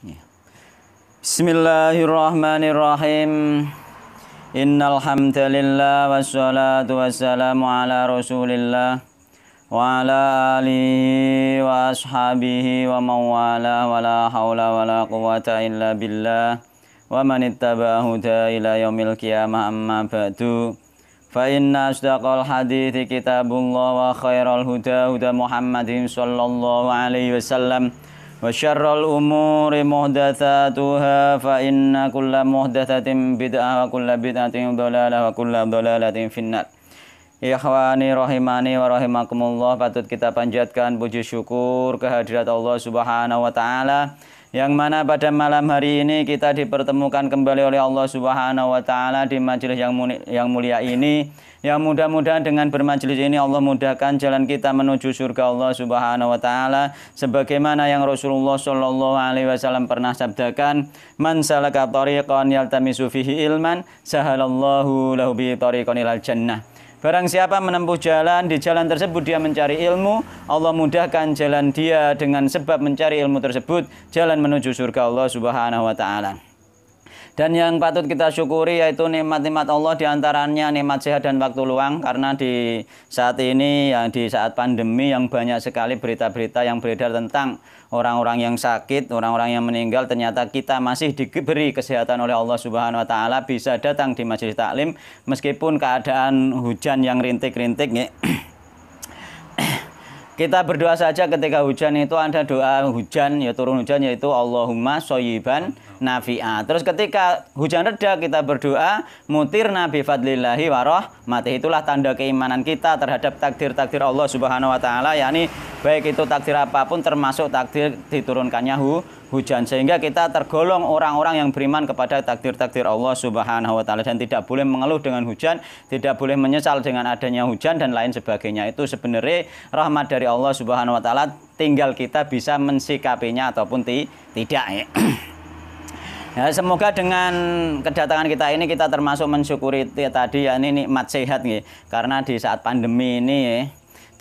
Iya. Bismillahirrahmanirrahim. Innal hamdalillah wassalatu wassalamu ala Rasulillah wa ala alihi wa ashabihi wa mawala wa la haula wa quwata illa billah wa man ittaba huda ila yaumil qiyamah amma ba'du. fa inna الحديث كتاب الله وخير الهدى هدى محمد صلى الله عليه وشر الأمور محدثاتها فإن كل محدثة بدعة وكل بدعة ضلالة وكل ضلالة في النار Ikhwani rahimani wa rahimakumullah patut kita panjatkan puji syukur kehadirat Allah Subhanahu wa taala yang mana pada malam hari ini kita dipertemukan kembali oleh Allah Subhanahu wa taala di majelis yang yang mulia ini. Yang mudah-mudahan dengan bermajelis ini Allah mudahkan jalan kita menuju surga Allah Subhanahu wa taala sebagaimana yang Rasulullah Shallallahu alaihi wasallam pernah sabdakan, "Man salaka tariqan yaltamisu fihi ilman, sahalallahu lahu bi tariqan ilal jannah." Barang siapa menempuh jalan, di jalan tersebut dia mencari ilmu, Allah mudahkan jalan dia dengan sebab mencari ilmu tersebut, jalan menuju surga Allah Subhanahu wa taala. Dan yang patut kita syukuri yaitu nikmat-nikmat Allah diantaranya nikmat sehat dan waktu luang karena di saat ini yang di saat pandemi yang banyak sekali berita-berita yang beredar tentang orang-orang yang sakit, orang-orang yang meninggal ternyata kita masih diberi kesehatan oleh Allah Subhanahu wa taala bisa datang di majelis taklim meskipun keadaan hujan yang rintik-rintik ya. Kita berdoa saja ketika hujan itu ada doa hujan ya turun hujan yaitu Allahumma soyiban nafi'ah. Terus ketika hujan reda kita berdoa mutirna nabi fadlillahi waroh mati Itulah tanda keimanan kita terhadap takdir-takdir Allah Subhanahu wa taala yakni baik itu takdir apapun termasuk takdir diturunkannya hu hujan sehingga kita tergolong orang-orang yang beriman kepada takdir-takdir Allah Subhanahu wa taala dan tidak boleh mengeluh dengan hujan, tidak boleh menyesal dengan adanya hujan dan lain sebagainya. Itu sebenarnya rahmat dari Allah Subhanahu wa taala tinggal kita bisa mensikapinya ataupun ti tidak ya. Ya, semoga dengan kedatangan kita ini kita termasuk mensyukuri ya, tadi ya ini nikmat sehat nih. Karena di saat pandemi ini ya,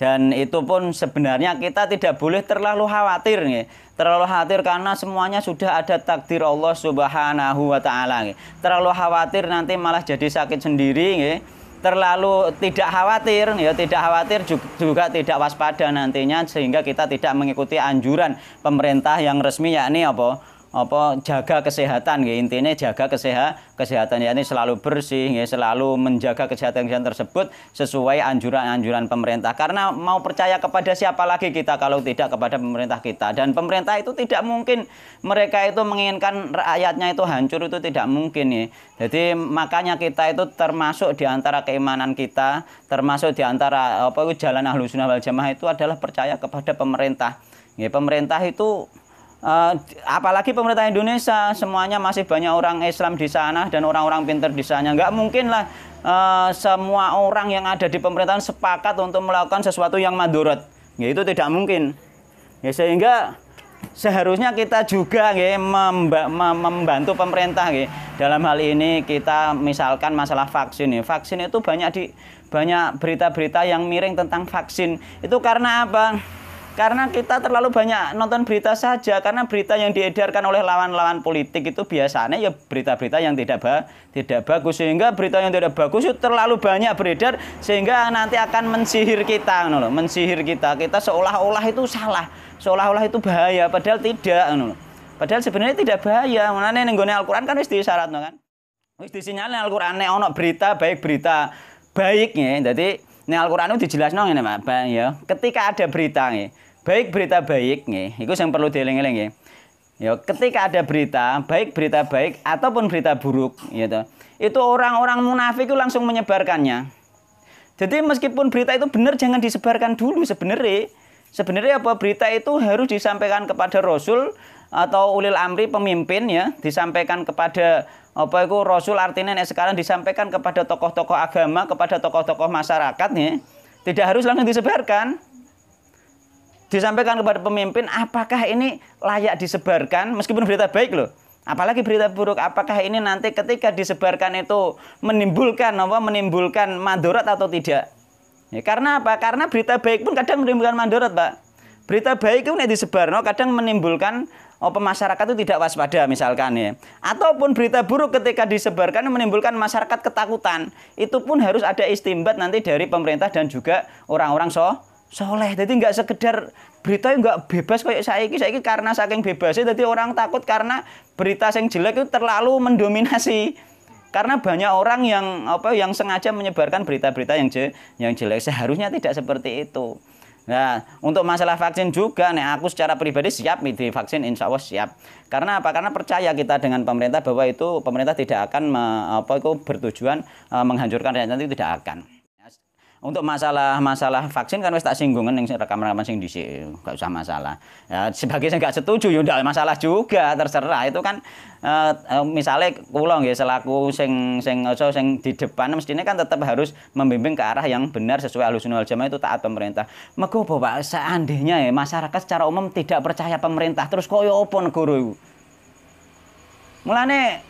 dan itu pun sebenarnya kita tidak boleh terlalu khawatir nih. Terlalu khawatir karena semuanya sudah ada takdir Allah Subhanahu wa taala nih. Terlalu khawatir nanti malah jadi sakit sendiri nih terlalu tidak khawatir ya tidak khawatir juga, juga tidak waspada nantinya sehingga kita tidak mengikuti anjuran pemerintah yang resmi yakni apa apa jaga kesehatan ya intinya jaga kesehat kesehatan ini selalu bersih ya selalu menjaga kesehatan kesehatan tersebut sesuai anjuran-anjuran pemerintah karena mau percaya kepada siapa lagi kita kalau tidak kepada pemerintah kita dan pemerintah itu tidak mungkin mereka itu menginginkan rakyatnya itu hancur itu tidak mungkin ya jadi makanya kita itu termasuk diantara keimanan kita termasuk diantara apa jalan sunnah wal jamaah itu adalah percaya kepada pemerintah ya pemerintah itu Uh, apalagi pemerintah Indonesia semuanya masih banyak orang Islam di sana dan orang-orang pinter di sana. Nggak mungkin lah uh, semua orang yang ada di pemerintahan sepakat untuk melakukan sesuatu yang madurat Ya, itu tidak mungkin. Ya, sehingga seharusnya kita juga ya, memba membantu pemerintah ya. dalam hal ini kita misalkan masalah vaksin ya. vaksin itu banyak di banyak berita-berita yang miring tentang vaksin itu karena apa karena kita terlalu banyak nonton berita saja karena berita yang diedarkan oleh lawan-lawan politik itu biasanya ya berita-berita yang tidak ba tidak bagus sehingga berita yang tidak bagus itu terlalu banyak beredar sehingga nanti akan mensihir kita loh, mensihir kita. Kita seolah-olah itu salah, seolah-olah itu bahaya padahal tidak loh. Padahal sebenarnya tidak bahaya. mana ning gone Alquran quran kan wis disyaratno kan. Wis disinyalne Al-Qur'an nek berita baik berita baiknya, Jadi nih Al-Qur'an itu dijelasno ini Pak, ya. Ketika ada berita nih baik berita baik nih itu yang perlu dieling-eling Ya, ketika ada berita, baik berita baik ataupun berita buruk, gitu. Itu orang-orang munafik itu langsung menyebarkannya. Jadi meskipun berita itu benar jangan disebarkan dulu sebenarnya. Sebenarnya apa berita itu harus disampaikan kepada Rasul atau ulil amri pemimpin ya, disampaikan kepada apa itu Rasul artinya nih sekarang disampaikan kepada tokoh-tokoh agama, kepada tokoh-tokoh masyarakat nih Tidak harus langsung disebarkan disampaikan kepada pemimpin apakah ini layak disebarkan meskipun berita baik loh apalagi berita buruk apakah ini nanti ketika disebarkan itu menimbulkan apa menimbulkan mandorat atau tidak ya, karena apa karena berita baik pun kadang menimbulkan mandorat pak berita baik itu disebar no, kadang menimbulkan oh, masyarakat itu tidak waspada misalkan ya ataupun berita buruk ketika disebarkan menimbulkan masyarakat ketakutan itu pun harus ada istimbat nanti dari pemerintah dan juga orang-orang so soleh jadi nggak sekedar berita nggak bebas kayak saya ini saya ini karena saking bebasnya jadi orang takut karena berita yang jelek itu terlalu mendominasi karena banyak orang yang apa yang sengaja menyebarkan berita-berita yang je, yang jelek seharusnya tidak seperti itu Nah, untuk masalah vaksin juga, nih aku secara pribadi siap di vaksin, insya Allah siap. Karena apa? Karena percaya kita dengan pemerintah bahwa itu pemerintah tidak akan me, apa itu bertujuan uh, menghancurkan rakyat itu tidak akan untuk masalah-masalah vaksin kan wis tak singgungan yang rekaman-rekaman sing dhisik, gak usah masalah. Ya, sebagai sing gak setuju ya masalah juga, terserah. Itu kan uh, misalnya kula ya selaku sing sing so sing di depan mestinya kan tetap harus membimbing ke arah yang benar sesuai alusun wal jamaah itu taat pemerintah. Mego Bapak seandainya ya masyarakat secara umum tidak percaya pemerintah terus koyo apa negara iku? Mulane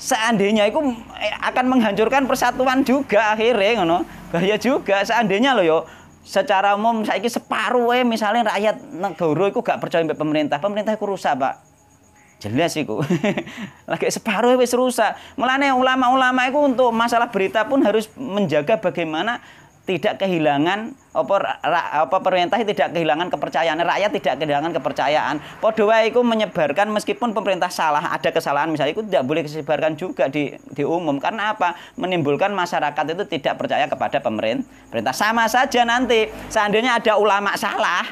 seandainya itu eh, akan menghancurkan persatuan juga akhirnya ngono bahaya juga seandainya loh yo secara umum saiki separuh eh misalnya rakyat negara itu gak percaya pemerintah pemerintah itu rusak pak jelas iku lagi separuh wis rusak melane ulama-ulama itu untuk masalah berita pun harus menjaga bagaimana tidak kehilangan apa apa pemerintah tidak kehilangan kepercayaan rakyat tidak kehilangan kepercayaan padha itu menyebarkan meskipun pemerintah salah ada kesalahan misalnya itu tidak boleh disebarkan juga di di umum karena apa menimbulkan masyarakat itu tidak percaya kepada pemerintah pemerintah sama saja nanti seandainya ada ulama salah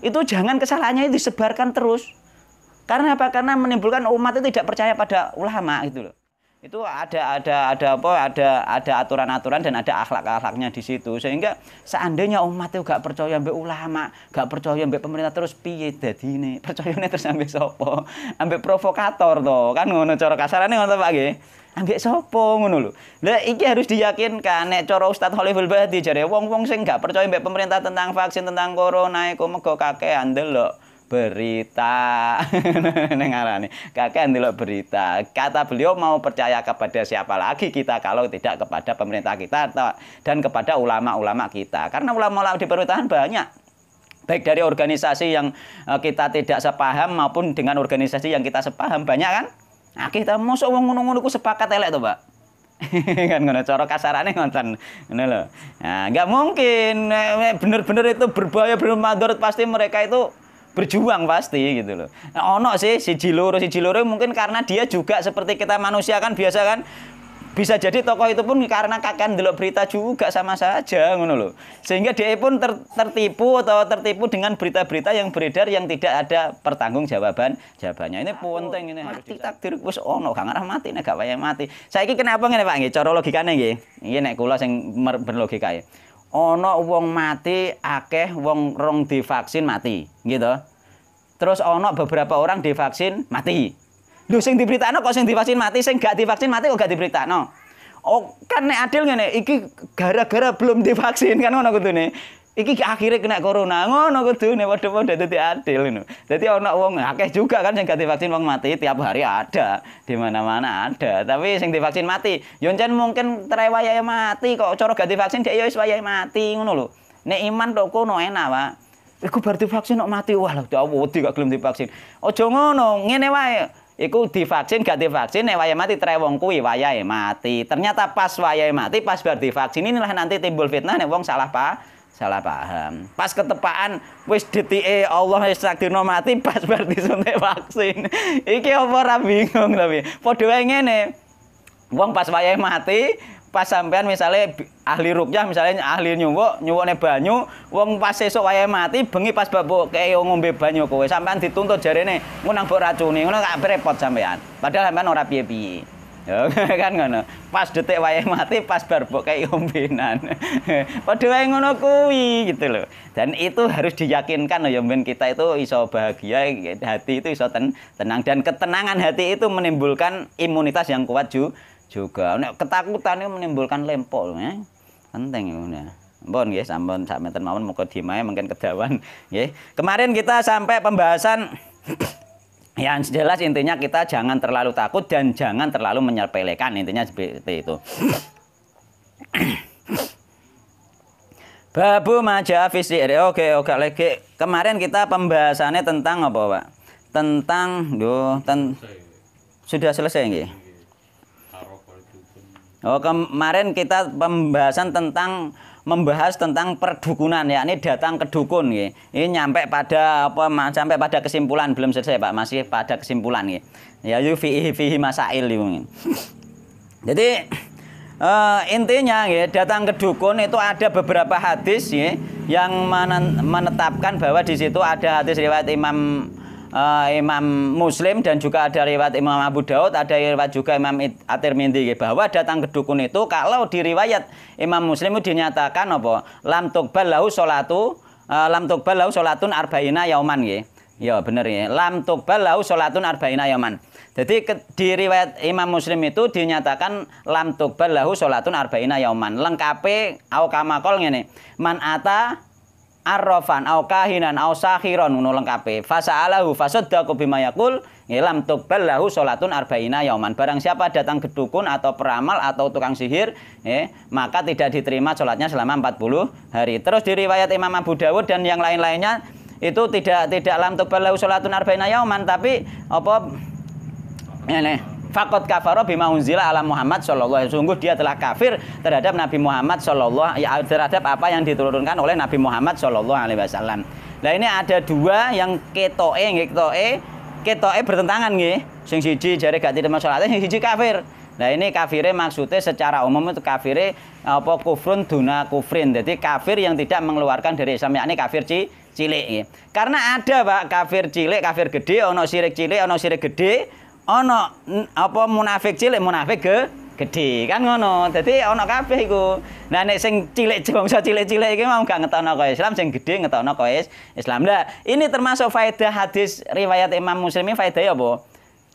itu jangan kesalahannya disebarkan terus karena apa karena menimbulkan umat itu tidak percaya pada ulama gitu loh itu ada ada ada apa ada ada aturan-aturan dan ada akhlak-akhlaknya di situ sehingga seandainya umat itu gak percaya ambek ulama gak percaya ambek pemerintah terus piye jadi ini percaya ini terus ambek sopo ambek provokator tuh kan ngono cara kasarannya ngono pak ambek sopo ngono lho lah iki harus diyakinkan nek cara Ustadz Khaliful Bahdi jadi wong-wong sing gak percaya mbak pemerintah tentang vaksin tentang corona iku mego kakean delok berita nih kakek ndelok berita kata beliau mau percaya kepada siapa lagi kita kalau tidak kepada pemerintah kita dan kepada ulama-ulama kita karena ulama-ulama di pemerintahan banyak baik dari organisasi yang eh, kita tidak sepaham maupun dengan organisasi yang kita sepaham banyak kan nah kita mau semua ngunung-ngunungku sepakat elek tuh Pak kan ngono cara kasarane ngonten ngono lho nah nggak mungkin eh, eh, bener-bener itu berbahaya bener pasti mereka itu berjuang pasti gitu loh. Nah, ono sih si Jiloro si Jiloro mungkin karena dia juga seperti kita manusia kan biasa kan bisa jadi tokoh itu pun karena kakek dulu berita juga sama saja ngono loh. Sehingga dia pun ter, tertipu atau tertipu dengan berita-berita yang beredar yang tidak ada pertanggung jawaban jawabannya. Ini penting ini harus ditakdir wis ono gak ngarah mati nek gak wayah mati. Saiki kenapa ngene Pak nggih? Cara logikane nggih. Iki nek kula sing berlogika ya. Ono wong mati akeh wong rong divaksin mati, gitu. Terus ono beberapa orang divaksin mati. lu sing diberitakno kok sing divaksin mati, sing gak divaksin mati kok gak diberitakno. Oh, kan nek adil ngene, iki gara-gara belum divaksin kan ngono nih iki akhirnya kena corona ngono kudu waduh waduh, padha dadi adil ngono. Dadi ana wong akeh juga kan yang ganti vaksin wong mati tiap hari ada di mana-mana ada. Tapi sing divaksin mati, yo ya mungkin trewaya mati kok cara ganti vaksin dia ya yo wis mati ngono lho. Nek iman tok kono enak, Pak. Iku bar divaksin kok mati wah lho wedi gak gelem divaksin. Aja ngono, ngene wae. Iku divaksin gak divaksin nek wayahe mati tre wong kuwi wayahe mati. Ternyata pas wayahe mati pas bar divaksin inilah nanti timbul fitnah nek wong salah pak salah paham. Pas ketepaan wis detike Allah wis sakdina mati pas bar disuntik vaksin. Iki apa ora bingung tapi padha wae ngene. Wong pas wayahe mati, pas sampean misalnya ahli rukyah misalnya ahli nyuwuk nyuwukne banyu wong pas esok wayahe mati bengi pas babuk kaya ngombe banyu kowe sampean dituntut jarene ngono bok mbok racuni ngono gak repot sampean padahal sampean ora piye-piye Ya kan ngono. Pas detik wayahe mati pas barbok kayak ombenan. Padha wae ngono kuwi gitu loh. Dan itu harus diyakinkan loh ya ben kita itu iso bahagia, hati itu iso ten tenang dan ketenangan hati itu menimbulkan imunitas yang kuat ju juga. Nek ketakutan itu menimbulkan lempol, ya. Penting ya. Ampun nggih sampun sak mawon muga dimae mungkin kedawan nggih. Kemarin kita sampai pembahasan yang jelas intinya kita jangan terlalu takut dan jangan terlalu menyepelekan intinya seperti itu Babu maja Visi, oke oke lagi kemarin kita pembahasannya tentang apa pak tentang do ten, sudah selesai nggih Oh kemarin kita pembahasan tentang membahas tentang perdukunan ya. Ini datang ke dukun ya. Ini nyampe pada apa sampai pada kesimpulan belum selesai Pak, masih pada kesimpulan ya. Ya yu fihi fihi masail ya. Jadi uh, intinya ya datang ke dukun itu ada beberapa hadis ya yang menetapkan bahwa di situ ada hadis riwayat Imam uh, Imam Muslim dan juga ada riwayat Imam Abu Daud, ada riwayat juga Imam At-Tirmidzi ya, bahwa datang ke dukun itu kalau di riwayat Imam Muslim itu dinyatakan apa? Lam tuqbal lahu salatu uh, eh, lam tuqbal lahu salatun arba'ina yauman nggih. Ya. ya bener ya. Lam tuqbal lahu salatun arba'ina yauman. Jadi ke, di riwayat Imam Muslim itu dinyatakan lam tuqbal lahu salatun arba'ina yauman. Lengkape au kamakol ngene. Man ata arrofan au kahinan au sahiron ngono lengkape fasa'alahu fasaddaqu bima yaqul ilam tuqbal lahu salatun arba'ina yauman barang siapa datang ke dukun atau peramal atau tukang sihir eh, maka tidak diterima salatnya selama 40 hari terus di riwayat Imam Abu Dawud dan yang lain-lainnya itu tidak tidak lam tuqbal lahu salatun arba'ina yauman tapi apa ini Fakot kafaro bima unzila ala Muhammad sallallahu alaihi sungguh dia telah kafir terhadap Nabi Muhammad sallallahu ya, terhadap apa yang diturunkan oleh Nabi Muhammad sallallahu alaihi wasallam. Nah ini ada dua yang ketoe nggih ketoe ketoe bertentangan nggih. Sing siji jari gak tidak masalah, sing siji kafir. Nah ini kafire maksudnya secara umum itu kafire apa kufrun duna kufrin. Jadi kafir yang tidak mengeluarkan dari Islam yakni kafir ci, cilik. Karena ada Pak kafir cilik, kafir gede, ono sirik cilik, ono sirik gede, Ono apa munafik cilik munafik ke gede kan ngono jadi ono kabeh iku nah nek sing cilik bangsa cilik-cilik iki mau gak ngetokno kowe Islam sing gede ngetokno kowe Islam lah ini termasuk faedah hadis riwayat Imam Muslim ini faedah apa ya,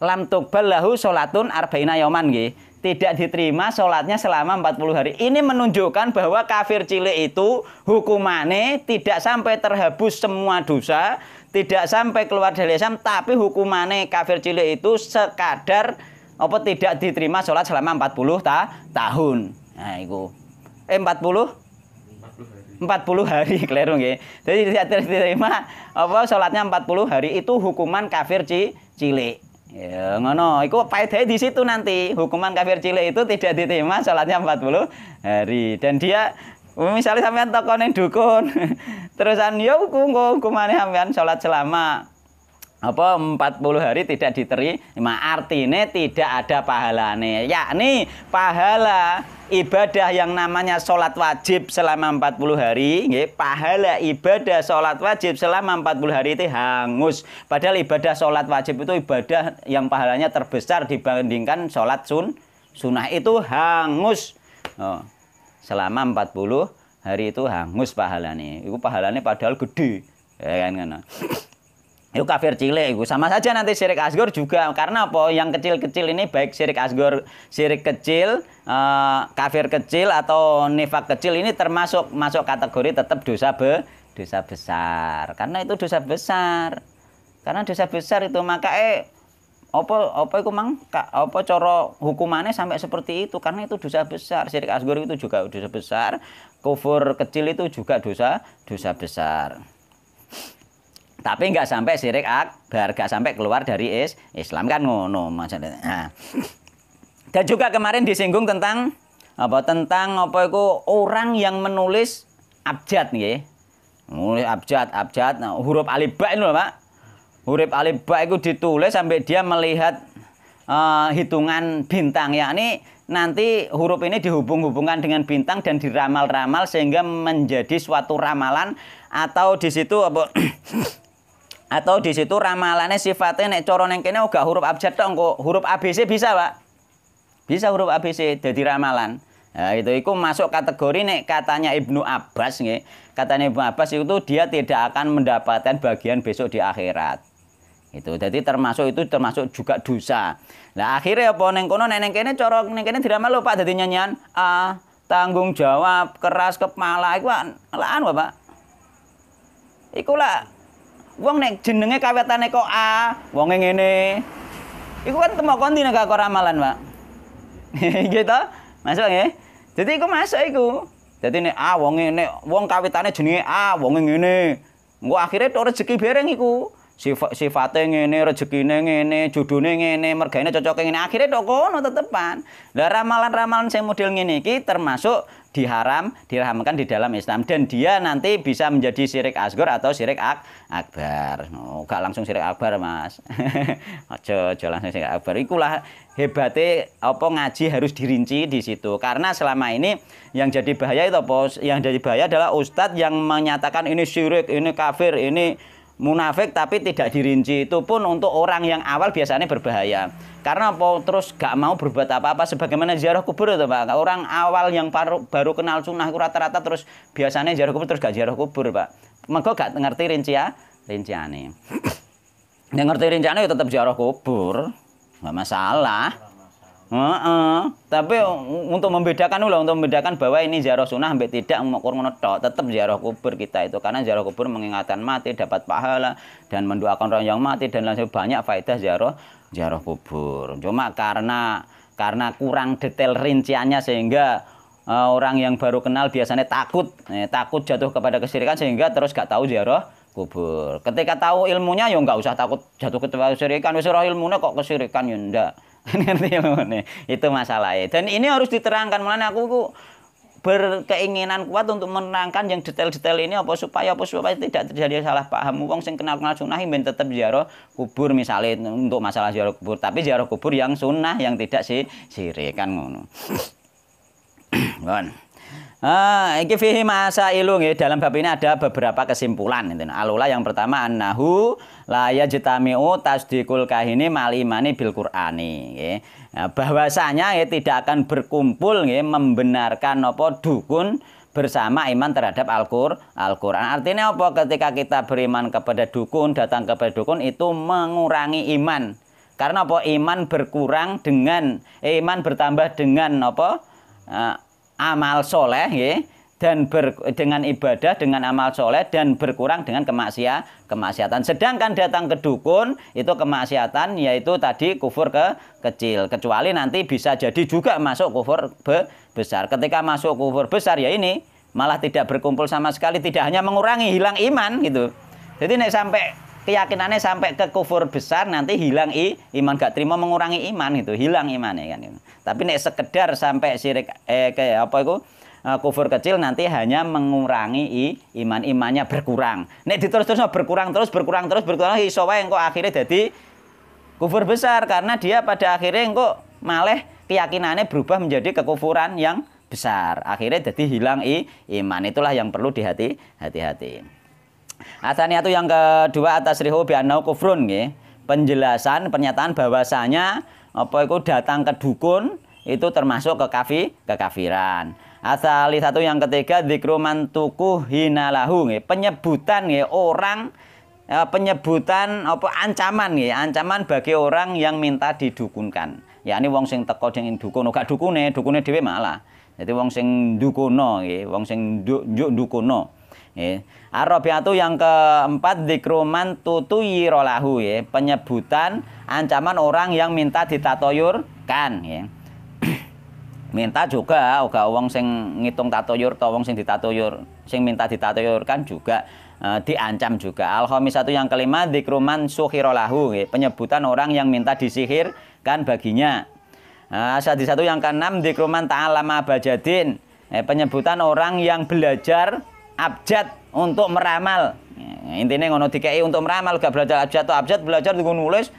lam tuqbal lahu salatun arba'ina yoman nggih tidak diterima sholatnya selama 40 hari. Ini menunjukkan bahwa kafir cilik itu hukumannya tidak sampai terhapus semua dosa, tidak sampai keluar dari Islam tapi hukumannya kafir cilik itu sekadar apa tidak diterima sholat selama 40 ta tahun nah itu eh 40 40 hari keliru nggih. Jadi tidak diterima apa salatnya 40 hari itu hukuman kafir ci, cilik. Ya ngono, iku faedahe di situ nanti. Hukuman kafir cilik itu tidak diterima salatnya 40 hari dan dia Misalnya sampean toko yang dukun. Terusan yo ya kungko sampai sampean sholat selama apa puluh hari tidak diterima artinya tidak ada pahalane yakni pahala ibadah yang namanya sholat wajib selama empat puluh hari pahala ibadah sholat wajib selama empat puluh hari itu hangus padahal ibadah sholat wajib itu ibadah yang pahalanya terbesar dibandingkan sholat sun sunnah itu hangus oh selama 40 hari itu hangus pahalane. Iku pahalane padahal gede. Ya kan ngono. Itu kafir cilik itu sama saja nanti syirik asgor juga karena apa yang kecil-kecil ini baik syirik asgor syirik kecil uh, kafir kecil atau nifak kecil ini termasuk masuk kategori tetap dosa be dosa besar karena itu dosa besar karena dosa besar itu maka eh apa apa itu mang apa coro hukumannya sampai seperti itu karena itu dosa besar syirik asgur itu juga dosa besar kufur kecil itu juga dosa dosa besar tapi nggak sampai syirik akbar nggak sampai keluar dari is Islam kan ngono maksudnya nah. dan juga kemarin disinggung tentang apa tentang apa itu orang yang menulis abjad nih ya. menulis abjad abjad nah, huruf alif ini loh pak huruf alif ba itu ditulis sampai dia melihat uh, hitungan bintang yakni nanti huruf ini dihubung-hubungkan dengan bintang dan diramal-ramal sehingga menjadi suatu ramalan atau di situ apa atau di situ ramalannya sifatnya nek coro neng kene uga huruf abjad dong kok huruf ABC bisa pak bisa huruf ABC jadi ramalan ya, itu itu masuk kategori nek katanya Ibnu Abbas nih. Katanya Ibnu Abbas itu dia tidak akan mendapatkan bagian besok di akhirat itu jadi termasuk itu termasuk juga dosa nah akhirnya apa neng kono neng kene corok neng kene tidak malu pak jadi nyanyian ah tanggung jawab keras kepala iku ah, lah bapak anu, iku lah wong neng jenenge kawetane kok a wong ini iku kan temu konti nek kok ramalan pak gitu masuk ya, jadi ikut masuk ikut, jadi ini a uang ini wong kawetane jenenge a neng ini, gua akhirnya tuh rezeki bareng iku sifat ini ngene, rezekine ngene, ini ngene, ini cocok ngene. akhirnya tok kono tetepan. Lah ramalan-ramalan saya model ngene iki termasuk diharam, diharamkan di dalam Islam dan dia nanti bisa menjadi syirik asgor atau syirik ak akbar. Oh, gak langsung syirik akbar, Mas. Aja aja langsung syirik akbar. Ikulah hebatnya apa ngaji harus dirinci di situ. Karena selama ini yang jadi bahaya itu apa? Yang jadi bahaya adalah ustadz yang menyatakan ini syirik, ini kafir, ini munafik tapi tidak dirinci itu pun untuk orang yang awal biasanya berbahaya karena apa terus gak mau berbuat apa-apa sebagaimana ziarah kubur itu pak orang awal yang baru, baru kenal sunnah rata-rata terus biasanya ziarah kubur terus gak ziarah kubur pak mereka gak ngerti rinci ya rinci aneh. yang ngerti aneh ya tetap ziarah kubur gak masalah Heeh. Tapi untuk membedakan loh, untuk membedakan bahwa ini ziarah sunnah ambek tidak mengukur menetok, tetap ziarah kubur kita itu karena ziarah kubur mengingatkan mati dapat pahala dan mendoakan orang yang mati dan langsung banyak faedah ziarah ziarah kubur. Cuma karena karena kurang detail rinciannya sehingga uh, orang yang baru kenal biasanya takut, eh, takut jatuh kepada kesirikan sehingga terus gak tahu ziarah kubur. Ketika tahu ilmunya ya nggak usah takut jatuh ke kesirikan. wis ilmunya kok kesirikan ya ndak. ngerti nih ya? itu masalahnya dan ini harus diterangkan mulanya aku, berkeinginan kuat untuk menerangkan yang detail-detail ini apa supaya apa supaya tidak terjadi salah paham wong sing kenal kenal sunnah ben tetap ziarah kubur misalnya untuk masalah ziarah kubur tapi ziarah kubur yang sunnah yang tidak si sirik kan ngono Ah, ini fihi masa ilung ya Dalam bab ini ada beberapa kesimpulan gitu. alulah yang pertama annahu layak yajtami'u tasdikul kahini ini imani bil qur'ani nah, bahwasanya tidak akan berkumpul membenarkan nopo dukun bersama iman terhadap Al-Qur'an. -Qur, Al Artinya apa? Ketika kita beriman kepada dukun, datang kepada dukun itu mengurangi iman. Karena apa? Iman berkurang dengan eh, iman bertambah dengan apa? Eh, amal soleh, dan ber, dengan ibadah dengan amal soleh dan berkurang dengan kemaksia kemaksiatan sedangkan datang ke dukun itu kemaksiatan yaitu tadi kufur ke kecil kecuali nanti bisa jadi juga masuk kufur be, besar ketika masuk kufur besar ya ini malah tidak berkumpul sama sekali tidak hanya mengurangi hilang iman gitu jadi naik sampai keyakinannya sampai ke kufur besar nanti hilang i, iman gak terima mengurangi iman gitu hilang iman ya kan gitu. tapi naik sekedar sampai sirik eh, kayak apa itu Eh, kufur kecil nanti hanya mengurangi iman imannya berkurang. Nek diterus-terus berkurang terus berkurang terus berkurang iso yang kok akhirnya jadi kufur besar karena dia pada akhirnya kok malah keyakinannya berubah menjadi kekufuran yang besar. Akhirnya jadi hilang i, iman itulah yang perlu dihati hati-hati. itu yang kedua atas riho bi kufrun nggih. Penjelasan pernyataan bahwasanya apa itu datang ke dukun itu termasuk ke kekafi kekafiran. Asali satu yang ketiga zikruman tuku hinalahu nggih. Penyebutan nggih orang e, penyebutan apa ancaman nggih, ancaman bagi orang yang minta didukunkan. Ya ini wong sing teko ding dukun, gak dukune, dukune dhewe malah. Jadi wong sing dukono nggih, wong sing njuk dukono. Nggih. Arabiatu yang keempat tutu yirolahu ya, penyebutan ancaman orang yang minta ditatoyurkan ya minta juga uga oh, wong sing ngitung tatoyur to wong sing ditatoyur sing minta yur kan juga e, diancam juga al satu yang kelima dikruman suhirolahu ya. penyebutan orang yang minta disihir kan baginya Nah, eh, di satu yang keenam dikruman ta'ala mabajadin Eh, penyebutan orang yang belajar abjad untuk meramal. Eh, intinya ngono dikei untuk meramal gak belajar abjad atau abjad belajar nulis,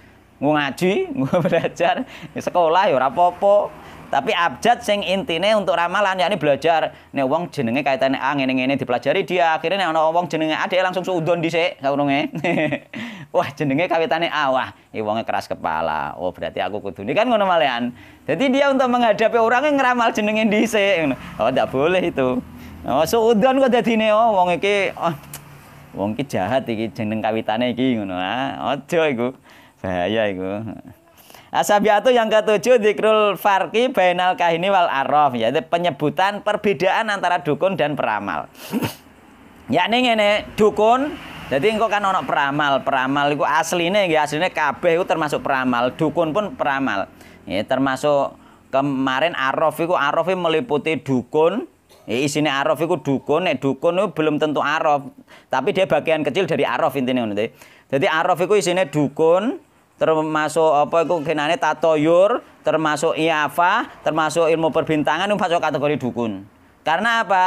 ngaji ngaji, belajar sekolah ya rapopo. Tapi abjad sing intine untuk ramalan yakni belajar. Nek wong jenenge kaitane A ngene-ngene dipelajari dia. Akhirnya nek ana wong jenenge A dia langsung suudon dhisik saurunge. wah jenenge kawitane A wah, iki wonge keras kepala. Oh berarti aku ini kan ngono malehan. Jadi dia untuk menghadapi orang yang ngeramal jenenge dhisik Oh ndak boleh itu. Oh suudon kok dadine oh wong iki oh, wong iki jahat iki jeneng kawitane iki ngono. Ah aja iku. Bahaya iku. Asabiatu yang ketujuh zikrul farki bainal kahini wal arov, yaitu penyebutan perbedaan antara dukun dan peramal. Ya yakni nih, dukun jadi engkau kan ono peramal, peramal iku aslinya nggih ya, aslinya kabeh itu termasuk peramal, dukun pun peramal. Ya termasuk kemarin itu arof itu meliputi dukun, ya isine arof itu dukun, dukun itu belum tentu arov, tapi dia bagian kecil dari arov intinya Jadi arof itu isine dukun, termasuk apa iku genane tatoyur, termasuk iafa, termasuk ilmu perbintangan itu masuk kategori dukun. Karena apa?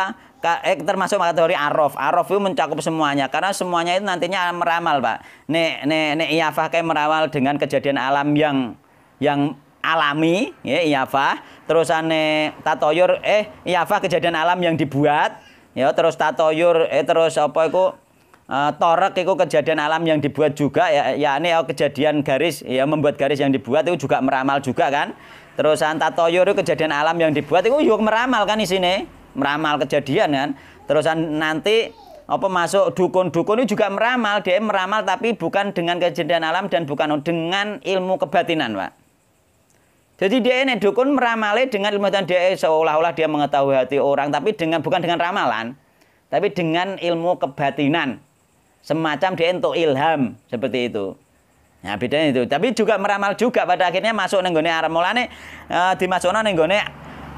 eh, termasuk kategori arof. Arof itu mencakup semuanya karena semuanya itu nantinya meramal, Pak. Nek nek nek iafa kayak meramal dengan kejadian alam yang yang alami, ya iafah. Terus ane tatoyur eh iafa kejadian alam yang dibuat, ya terus tatoyur eh terus apa itu uh, torek itu kejadian alam yang dibuat juga ya yakni ya, kejadian garis ya membuat garis yang dibuat itu juga meramal juga kan terus antatoyor itu kejadian alam yang dibuat itu juga meramal kan di sini meramal kejadian kan terus nanti apa masuk dukun-dukun itu juga meramal dia meramal tapi bukan dengan kejadian alam dan bukan dengan ilmu kebatinan pak jadi dia ini dukun meramalnya dengan ilmu dan dia seolah-olah dia mengetahui hati orang tapi dengan bukan dengan ramalan tapi dengan ilmu kebatinan semacam dia untuk ilham seperti itu. Nah, bedanya itu. Tapi juga meramal juga pada akhirnya masuk ning gone eh, Mulane e, dimasukno ning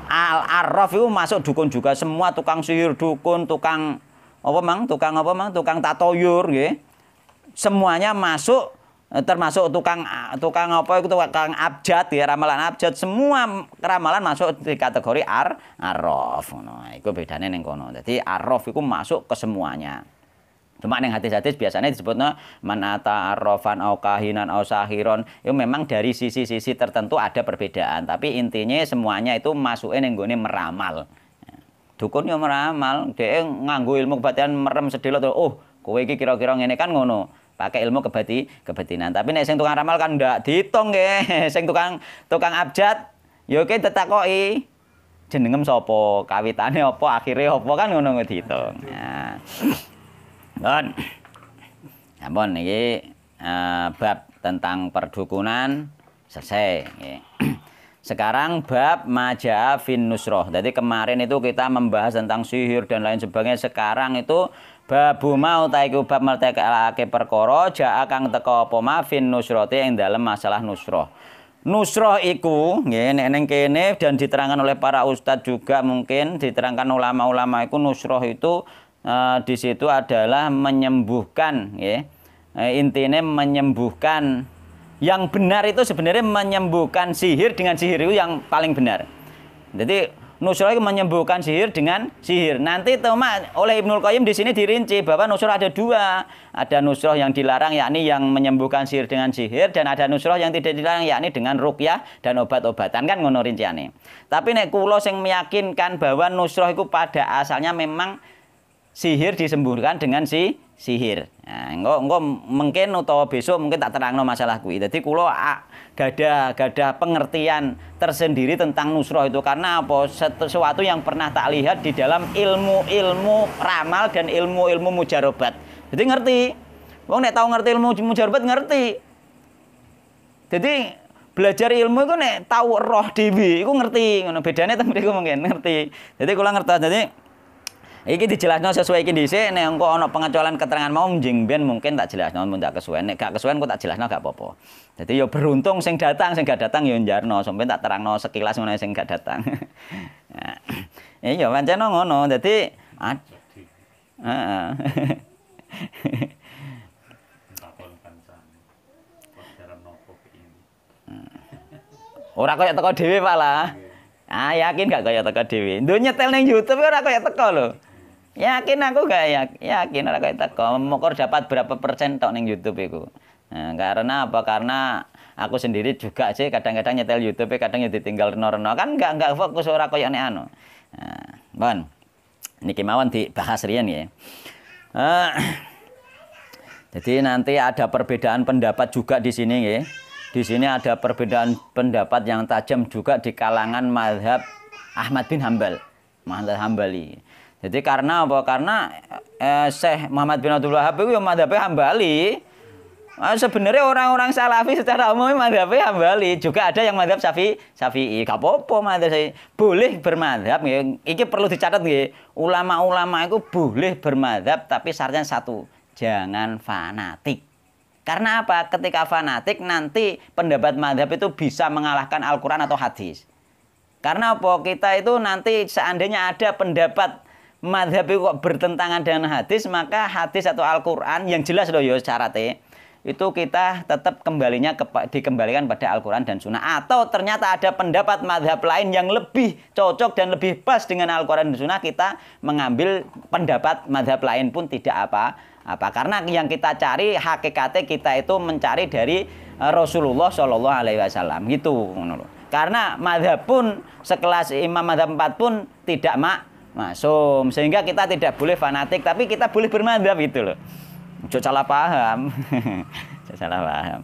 Al-Arraf itu masuk dukun juga semua tukang sihir, dukun, tukang apa mang, tukang apa mang, tukang tatoyur nggih. Semuanya masuk eh, termasuk tukang tukang apa itu tukang abjad ya ramalan abjad semua ramalan masuk di kategori ar arrof ngono nah, iku bedane ning kono arrof itu masuk ke semuanya Cuma yang hadis-hadis biasanya disebutnya manata arrofan au kahinan au sahiron. Itu memang dari sisi-sisi tertentu ada perbedaan, tapi intinya semuanya itu masukin yang gone meramal. Dukun meramal, dia nganggu ilmu kebatinan merem tuh. oh kowe iki kira-kira ngene kan ngono. pakai ilmu kebati kebatinan tapi nek sing tukang ramal kan ndak dihitung nggih sing tukang tukang abjad yoke oke tetakoki jenengem sopo kawitane apa akhire apa kan ngono dihitung nah. Bon. Ya bon uh, bab tentang perdukunan selesai nggih. Sekarang bab majafin fin nusroh. Jadi kemarin itu kita membahas tentang sihir dan lain sebagainya. Sekarang itu babu mau taiku bab mertekalake perkoro ja'a kang teko poma fin nusroti yang dalam masalah nusroh. Nusroh iku neneng kene dan diterangkan oleh para ustadz juga mungkin diterangkan ulama-ulama iku nusroh itu Eh, di situ adalah menyembuhkan ya eh, intinya menyembuhkan yang benar itu sebenarnya menyembuhkan sihir dengan sihir itu yang paling benar jadi Nusrah itu menyembuhkan sihir dengan sihir. Nanti teman oleh Ibnul Qayyim di sini dirinci bahwa nusrah ada dua. Ada nusrah yang dilarang yakni yang menyembuhkan sihir dengan sihir dan ada nusrah yang tidak dilarang yakni dengan rukyah dan obat-obatan kan ngono rinciane. Tapi nek kula sing meyakinkan bahwa nusrah itu pada asalnya memang sihir disembuhkan dengan si sihir. Nah, enggak engko mungkin atau besok mungkin tak terangno masalah kuwi. Dadi kula gada gada pengertian tersendiri tentang nusroh itu karena apa? Sesuatu yang pernah tak lihat di dalam ilmu-ilmu ramal dan ilmu-ilmu mujarobat. Jadi ngerti. Wong nek tau ngerti ilmu mujarobat ngerti. Jadi belajar ilmu itu nek tahu roh dewi, itu ngerti Bedanya bedane mungkin ngerti. Jadi kula ngerti. Jadi iki dijelasno sesuai iki dhisik nek engko ana pengecualian keterangan mau jeng ben mungkin tak jelasno mun tak kesuwen nek gak kesuwen kok tak jelasno gak apa-apa yo ya beruntung sing datang sing gak datang yo ya njarno sampeyan tak terangno sekilas ngono sing gak datang ya iya pancen ngono dadi heeh Ora kaya teko dhewe pala. Ah yakin gak kaya teko dhewe. Ndonyo nyetel ning YouTube ya ora kaya teko lho. Yakin aku gak ya? Yakin ora kaya kok Mokor dapat berapa persen tok ning YouTube itu? Nah, karena apa? Karena aku sendiri juga sih kadang-kadang nyetel YouTube kadang nyetel ya tinggal reno-reno kan nggak nggak fokus ora koyo nek anu. Nah, bon. Niki mawon dibahas riyen ya. Uh, jadi nanti ada perbedaan pendapat juga di sini ya. Di sini ada perbedaan pendapat yang tajam juga di kalangan Madhab Ahmad bin Hambal. Mazhab Hambali. Jadi karena apa? Karena eh, Syekh Muhammad bin Abdul Wahab itu yang madhabnya Hambali. Nah, sebenarnya orang-orang Salafi secara umum madhabnya Hambali. Juga ada yang madhab Syafi'i. Syafi'i. Gak apa-apa madhab Syafi'i. Boleh bermadhab. Ya. Ini perlu dicatat. Ya. Ulama-ulama itu boleh bermadhab. Tapi syaratnya satu. Jangan fanatik. Karena apa? Ketika fanatik nanti pendapat madhab itu bisa mengalahkan Al-Quran atau hadis. Karena apa? Kita itu nanti seandainya ada pendapat madhab itu kok bertentangan dengan hadis maka hadis atau Al-Quran yang jelas loh ya syaratnya itu kita tetap kembalinya ke, dikembalikan pada Al-Quran dan Sunnah atau ternyata ada pendapat madhab lain yang lebih cocok dan lebih pas dengan Al-Quran dan Sunnah kita mengambil pendapat madhab lain pun tidak apa apa karena yang kita cari hakikatnya kita itu mencari dari eh, Rasulullah Shallallahu Alaihi Wasallam gitu karena madhab pun sekelas Imam Madhab 4 pun tidak mak maksum sehingga kita tidak boleh fanatik tapi kita boleh bermadhab gitu loh Jangan salah paham Jangan salah paham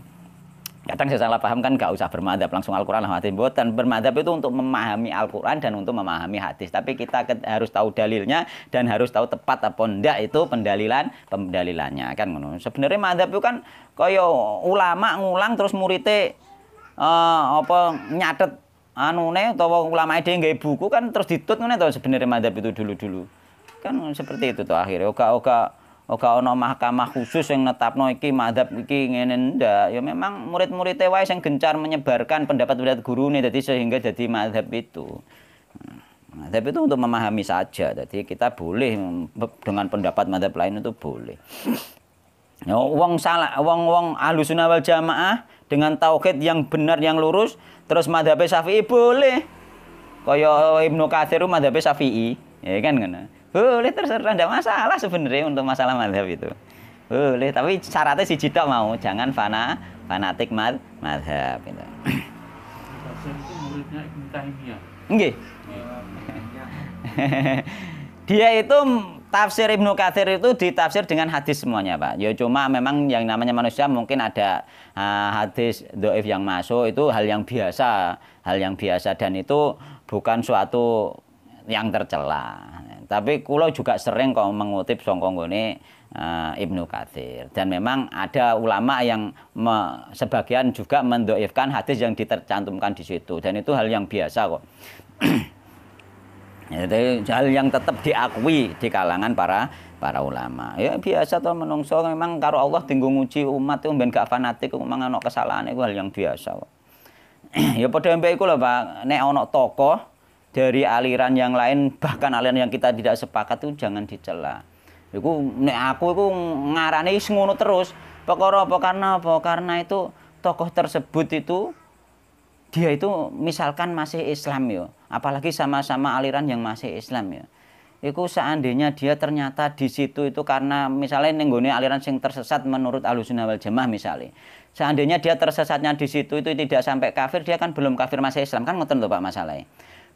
kadang saya salah paham kan gak usah bermadhab langsung Al-Quran hadis buatan bermadhab itu untuk memahami Al-Quran dan untuk memahami hadis tapi kita harus tahu dalilnya dan harus tahu tepat apa tidak itu pendalilan pendalilannya kan sebenarnya madhab itu kan koyo ulama ngulang terus muridnya uh, apa nyatet Anu ne utawa ulama ide nggawe buku kan terus ditut ngene to sebenarnya madhab itu dulu-dulu. Kan seperti itu to akhirnya oka oka oka ono mahkamah khusus yang netapno iki madhab iki ngene ndak. Ya memang murid murid wae yang gencar menyebarkan pendapat-pendapat guru nih jadi sehingga jadi madhab itu. Hmm, madhab itu untuk memahami saja. Jadi kita boleh dengan pendapat madhab lain itu boleh. Ya, uang salah, uang uang ahlu sunnah wal jamaah dengan tauhid yang benar yang lurus Terus madhabe Syafi'i boleh. Kaya Ibnu Kathiru madhabe Syafi'i, ya kan ngono. Boleh terserah tidak masalah sebenarnya untuk masalah madhab itu. Boleh, tapi syaratnya si tok mau, jangan fana fanatik mad madhab itu iya. Dia itu tafsir Ibnu Katsir itu ditafsir dengan hadis semuanya, Pak. Ya cuma memang yang namanya manusia mungkin ada uh, hadis doif yang masuk itu hal yang biasa, hal yang biasa dan itu bukan suatu yang tercela. Tapi kulo juga sering kok mengutip songkonggone uh, Ibnu Katsir dan memang ada ulama yang me, sebagian juga mendoifkan hadis yang ditercantumkan di situ dan itu hal yang biasa kok. Jadi hal yang tetap diakui di kalangan para para ulama. Ya biasa tuh menungso memang karo Allah tinggung nguji umat itu ben gak fanatik memang ana kesalahan itu hal yang biasa ya pada mbek iku lah Pak, nek ana tokoh dari aliran yang lain bahkan aliran yang kita tidak sepakat itu jangan dicela. Iku nek aku itu ngarani ngono terus. Perkara apa karena apa? Karena itu tokoh tersebut itu dia itu misalkan masih Islam ya, apalagi sama-sama aliran yang masih Islam ya. Iku seandainya dia ternyata di situ itu karena misalnya nenggone aliran sing tersesat menurut alusunah wal jemaah misalnya. Seandainya dia tersesatnya di situ itu tidak sampai kafir, dia kan belum kafir masih Islam kan ngoten loh Pak masalahnya.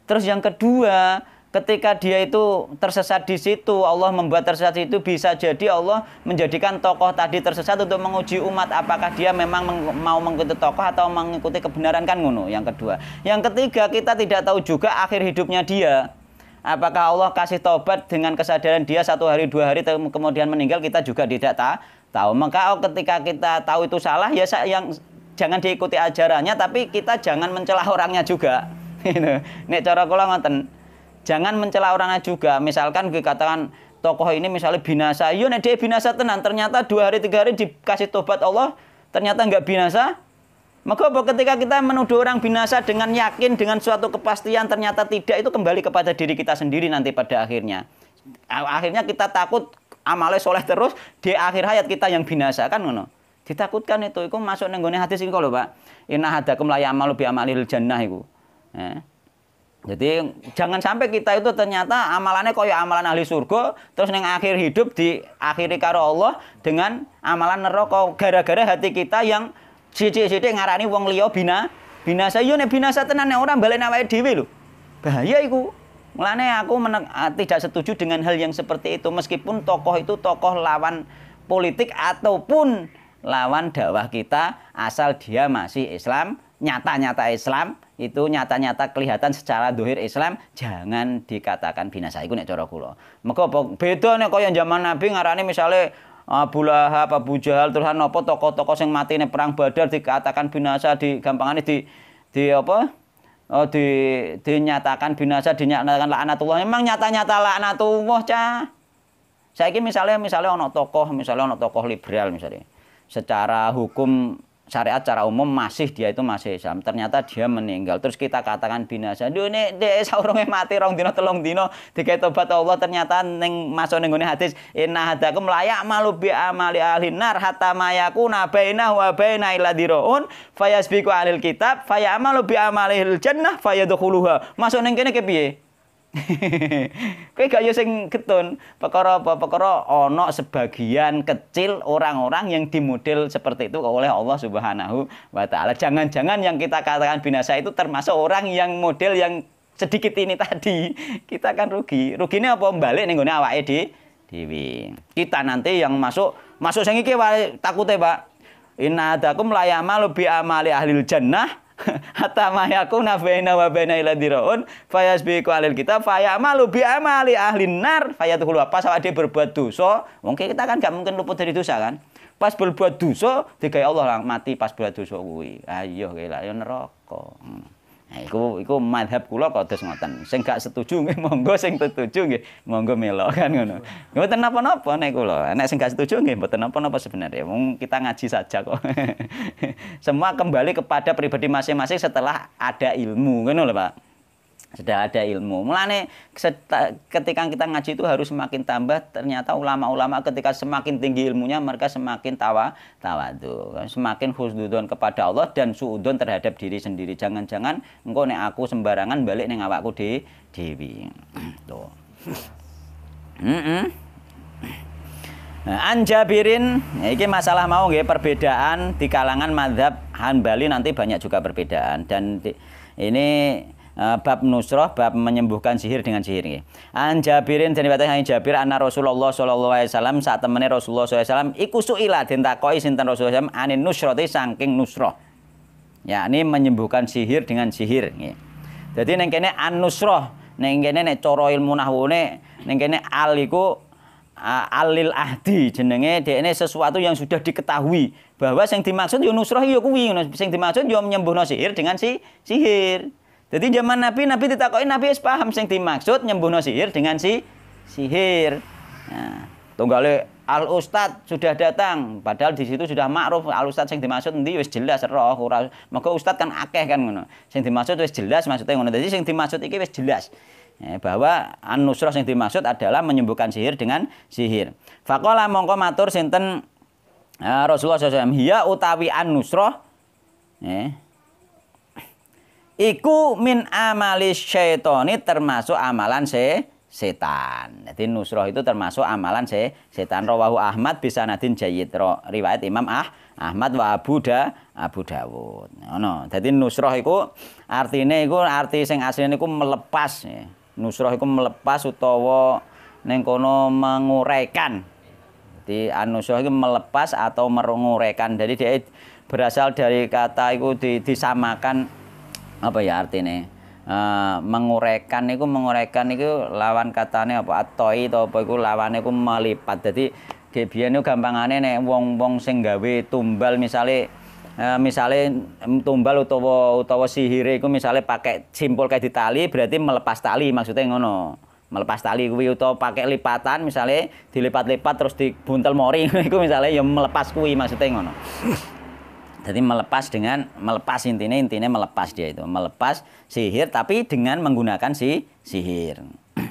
Terus yang kedua, ketika dia itu tersesat di situ, Allah membuat tersesat itu bisa jadi Allah menjadikan tokoh tadi tersesat untuk menguji umat apakah dia memang mau mengikuti tokoh atau mengikuti kebenaran kan ngono. Yang kedua, yang ketiga kita tidak tahu juga akhir hidupnya dia. Apakah Allah kasih tobat dengan kesadaran dia satu hari dua hari kemudian meninggal kita juga tidak tahu. Maka oh, ketika kita tahu itu salah ya yang jangan diikuti ajarannya tapi kita jangan mencela orangnya juga. ini cara kula ngoten jangan mencela orangnya juga misalkan dikatakan tokoh ini misalnya binasa yo iya, nih binasa tenan ternyata dua hari tiga hari dikasih tobat Allah ternyata nggak binasa maka apa ketika kita menuduh orang binasa dengan yakin dengan suatu kepastian ternyata tidak itu kembali kepada diri kita sendiri nanti pada akhirnya akhirnya kita takut amale soleh terus di akhir hayat kita yang binasa kan ngono ditakutkan itu itu masuk nenggone hadis kok kalau pak Inna hadakum la ya'malu bi amalil jannah itu eh? Jadi jangan sampai kita itu ternyata amalannya koyo amalan ahli surga terus yang akhir hidup di diakhiri karo Allah dengan amalan neraka gara-gara hati kita yang sithik-sithik ngarani wong liya bina binasa yo iya, nek binasa tenan yang orang balen awake dhewe lo Bahaya itu Mulane aku menek, tidak setuju dengan hal yang seperti itu meskipun tokoh itu tokoh lawan politik ataupun lawan dakwah kita asal dia masih Islam, nyata-nyata Islam itu nyata-nyata kelihatan secara dohir Islam jangan dikatakan binasa iku nek cara kula. Mengko beda nek kaya zaman Nabi ngarani misalnya ah, Abu Lahab, Abu Jahal, terus nopo tokoh-tokoh sing mati nih perang Badar dikatakan binasa di gampangane di di apa? Oh, di dinyatakan binasa, dinyatakan laknatullah. Memang nyata-nyata laknatullah, cah. ini misalnya misalnya ono tokoh, misalnya ono tokoh liberal misalnya. Secara hukum syariat secara umum masih dia itu masih Islam. Ternyata dia meninggal. Terus kita katakan binasa. Duh ini dia saurunge mati rong dino telung dino. dikai tobat Allah ternyata ning masuk ning hadis inna hadakum layak malu bi amali ahli nar hatta mayakuna bainah wa baina Faya fayasbiqu alil kitab fayamalu bi amali jannah fayadkhuluha. Masuk ning kene kepiye? Kowe gak yo sing getun, perkara apa perkara ana sebagian kecil orang-orang yang dimodel seperti itu oleh Allah Subhanahu wa taala. Jangan-jangan yang kita katakan binasa itu termasuk orang yang model yang sedikit ini tadi. Kita kan rugi. Ruginya apa? Balik ning gone awake di dewi. Kita nanti yang masuk masuk sing iki takute, Pak. Inna adakum la ya'malu bi amali ahli jannah hatta mayaku nafaina wa baina ila diraun fayasbiqu alil faya malu bi amali ahli nar apa? pas dia berbuat dosa mungkin kita kan gak mungkin luput dari dosa kan pas berbuat dosa digawe Allah mati pas berbuat dosa kuwi ayo kira yo ya neraka hmm. Nah, iku iku madhab kula kados ngoten. Sing gak setuju nggih monggo, sing setuju nggih monggo melo kan ngono. Mboten napa-napa nek kula. Nek sing gak setuju nggih mboten napa-napa sebenarnya. Wong kita ngaji saja kok. Semua kembali kepada pribadi masing-masing setelah ada ilmu ngono lho, Pak sudah ada ilmu. Mulane ketika kita ngaji itu harus semakin tambah. Ternyata ulama-ulama ketika semakin tinggi ilmunya mereka semakin tawa tawa tuh semakin khusnudon kepada Allah dan suudon terhadap diri sendiri. Jangan-jangan engkau nek aku sembarangan balik neng awakku di dewi. Tuh. Mm -mm. Anjabirin, ya ini masalah mau nggih perbedaan di kalangan madhab Hanbali nanti banyak juga perbedaan dan ini Eh, bab nusroh bab menyembuhkan sihir dengan sihir ini An Jabirin dan riwayat saking Jabir anak Rasulullah Shallallahu alaihi wasallam saat temene Rasulullah saw alaihi wasallam ikut suila den takoki sinten Rasulullah SAW anin nusrati saking nusroh. ya ini menyembuhkan sihir dengan sihir ini Jadi nengkene an nusroh nengkene kene nek ilmu nahwune nengkene kene uh, alil ahdi jenenge ini sesuatu yang sudah diketahui bahwa yang dimaksud yo ya nusroh yo ya kuwi yang dimaksud yo ya menyembuhkan sihir dengan si sihir jadi zaman Nabi Nabi ditakoki Nabi es paham yang dimaksud no sihir dengan si sihir. Nah, tunggale Al Ustad sudah datang, padahal di situ sudah makruf Al Ustad yang dimaksud nanti wis jelas roh ura. Maka Ustad kan akeh kan ngono. Yang dimaksud wis jelas maksudnya ngono. Jadi yang dimaksud iki wis jelas. Ya, bahwa an-nusrah yang dimaksud adalah menyembuhkan sihir dengan sihir. Fakola mongko matur sinten uh, Rasulullah SAW Hia utawi an-nusrah ya, Iku min amali syaitoni termasuk amalan se setan. Jadi nusroh itu termasuk amalan se setan. Rawahu Ahmad bisa nadin jayid riwayat Imam Ah Ahmad wa Abu Da Abu Dawud. No, no. Jadi nusroh itu artinya itu arti sing aslinya itu melepas. Ya. Nusroh itu melepas utawa neng kono menguraikan. Jadi anusroh itu melepas atau merungurekan. Jadi dia berasal dari kata itu disamakan apa ya artinya uh, eh, menguraikan itu menguraikan itu lawan katanya apa atoi atau apa itu lawannya itu melipat jadi gebian itu aneh nih wong-wong sing gawe tumbal misalnya Uh, eh, misalnya tumbal utawa utawa sihir itu misalnya pakai simpul kayak di tali berarti melepas tali maksudnya ngono melepas tali kuwi utawa pakai lipatan misalnya dilipat-lipat terus dibuntel mori itu misalnya ya melepas kuwi maksudnya ngono jadi melepas dengan melepas intinya intinya melepas dia itu melepas sihir tapi dengan menggunakan si sihir.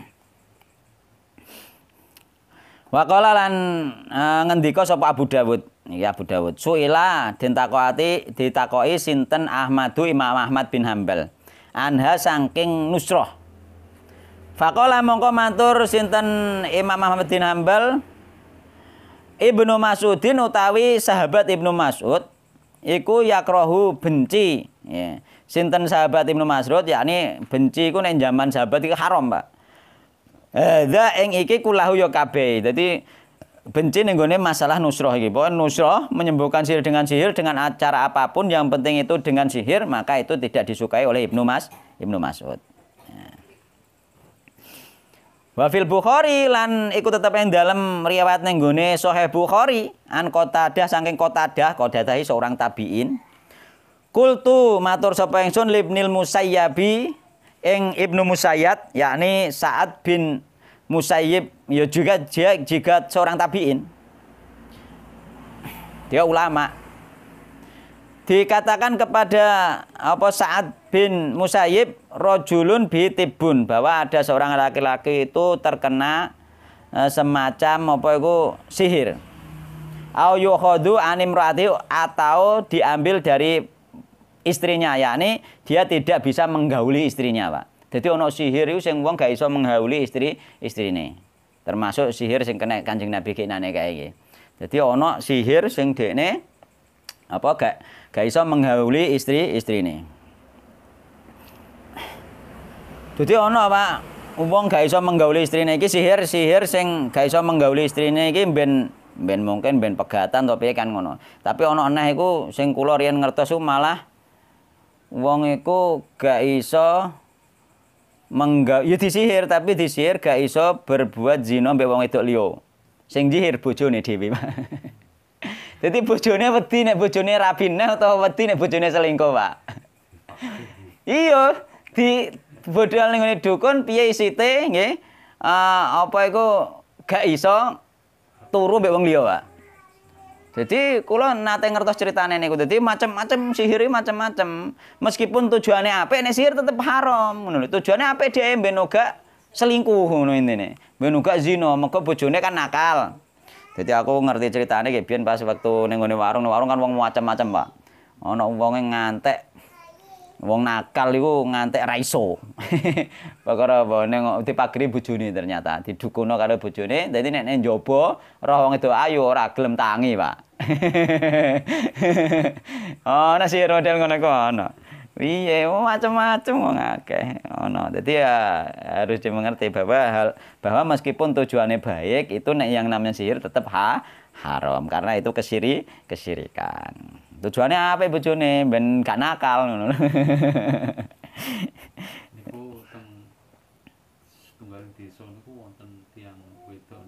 Wakola lan e, ngendika sapa Abu Dawud. ya Abu Dawud. Suila ditakoati ditakoi sinten Ahmadu Imam Ahmad bin Hambal. Anha sangking Nusroh. Fakola mongko matur sinten Imam Ahmad bin Hambal Ibnu Mas'udin utawi sahabat Ibnu Mas'ud iku yakrohu benci ya. sinten sahabat Ibnu Mas'ud yakni benci iku nek zaman sahabat iku haram Pak hadza ing iki kulahu ya kabeh dadi benci ning gone masalah nusroh iki pokoke nusroh menyembuhkan sihir dengan sihir dengan acara apapun yang penting itu dengan sihir maka itu tidak disukai oleh Ibnu Mas Ibnu Mas'ud Wa fil Bukhari lan iku tetep ing dalem riwayat ning gone Sahih Bukhari an Qatadah saking Qatadah Qatadahi seorang tabi'in. Kultu matur sapa ingsun Libnil Musayyabi ing Ibnu Musayyad yakni Sa'ad bin Musayyib ya juga juga seorang tabi'in. Dia ulama dikatakan kepada apa Sa'ad bin Musayyib rojulun bitibun bahwa ada seorang laki-laki itu terkena e, semacam apa itu sihir. Au yukhadu ratiu atau diambil dari istrinya yakni dia tidak bisa menggauli istrinya, Pak. Jadi ono sihir itu sing wong gak iso menggauli istri istrine. Termasuk sihir sing kena Kanjeng Nabi kinane kayak iki. Jadi ono sihir sing dekne apa gak gak iso menghauli istri-istri ini. Jadi ono apa, wong gak iso menggauli ini iki sihir-sihir sing gak iso menggauli istrine iki ben ben mungkin ben pegatan tapi kan ngono. Tapi ono aneh iku sing kula riyen ngertos malah wong iku gak iso menggawe ya disihir tapi disihir gak iso berbuat zino be wong itu liu, Sing jihir bujoni dhewe, Pak. Jadi bojone wedi nek bojone atau utawa wedi nek bojone selingkuh, Pak. iya, di bodol ning ngene dukun piye isite nggih? Uh, apa iku gak iso turu mbek wong liya, Pak. Jadi kula nate ngertos ceritane niku. Dadi macam-macam sihir, macam-macam. Meskipun tujuannya apik nek sihir tetep haram, ngono lho. Tujuane apik dhewe ben selingkuh ngono intine. Ben zina, mengko bojone kan nakal. Jadi aku ngerti ceritanya kayak biyen pas waktu ning warung, warung kan wong macam-macam, Pak. Ana uangnya ngantek wong nakal iku ngantek ra iso. Perkara apa ning dipagiri bujuni ternyata, didukono karo bujuni, jadi neng ning njaba roh wong itu ayu ora gelem tangi, Pak. Oh, nasi rodel ngono ku Iya, macam-macam wong akeh ono. Jadi ya harus dimengerti bahwa hal bahwa meskipun tujuannya baik, itu nek yang namanya sihir tetap ha, haram karena itu kesiri kesirikan. Tujuannya apa bojone ben gak nakal ngono.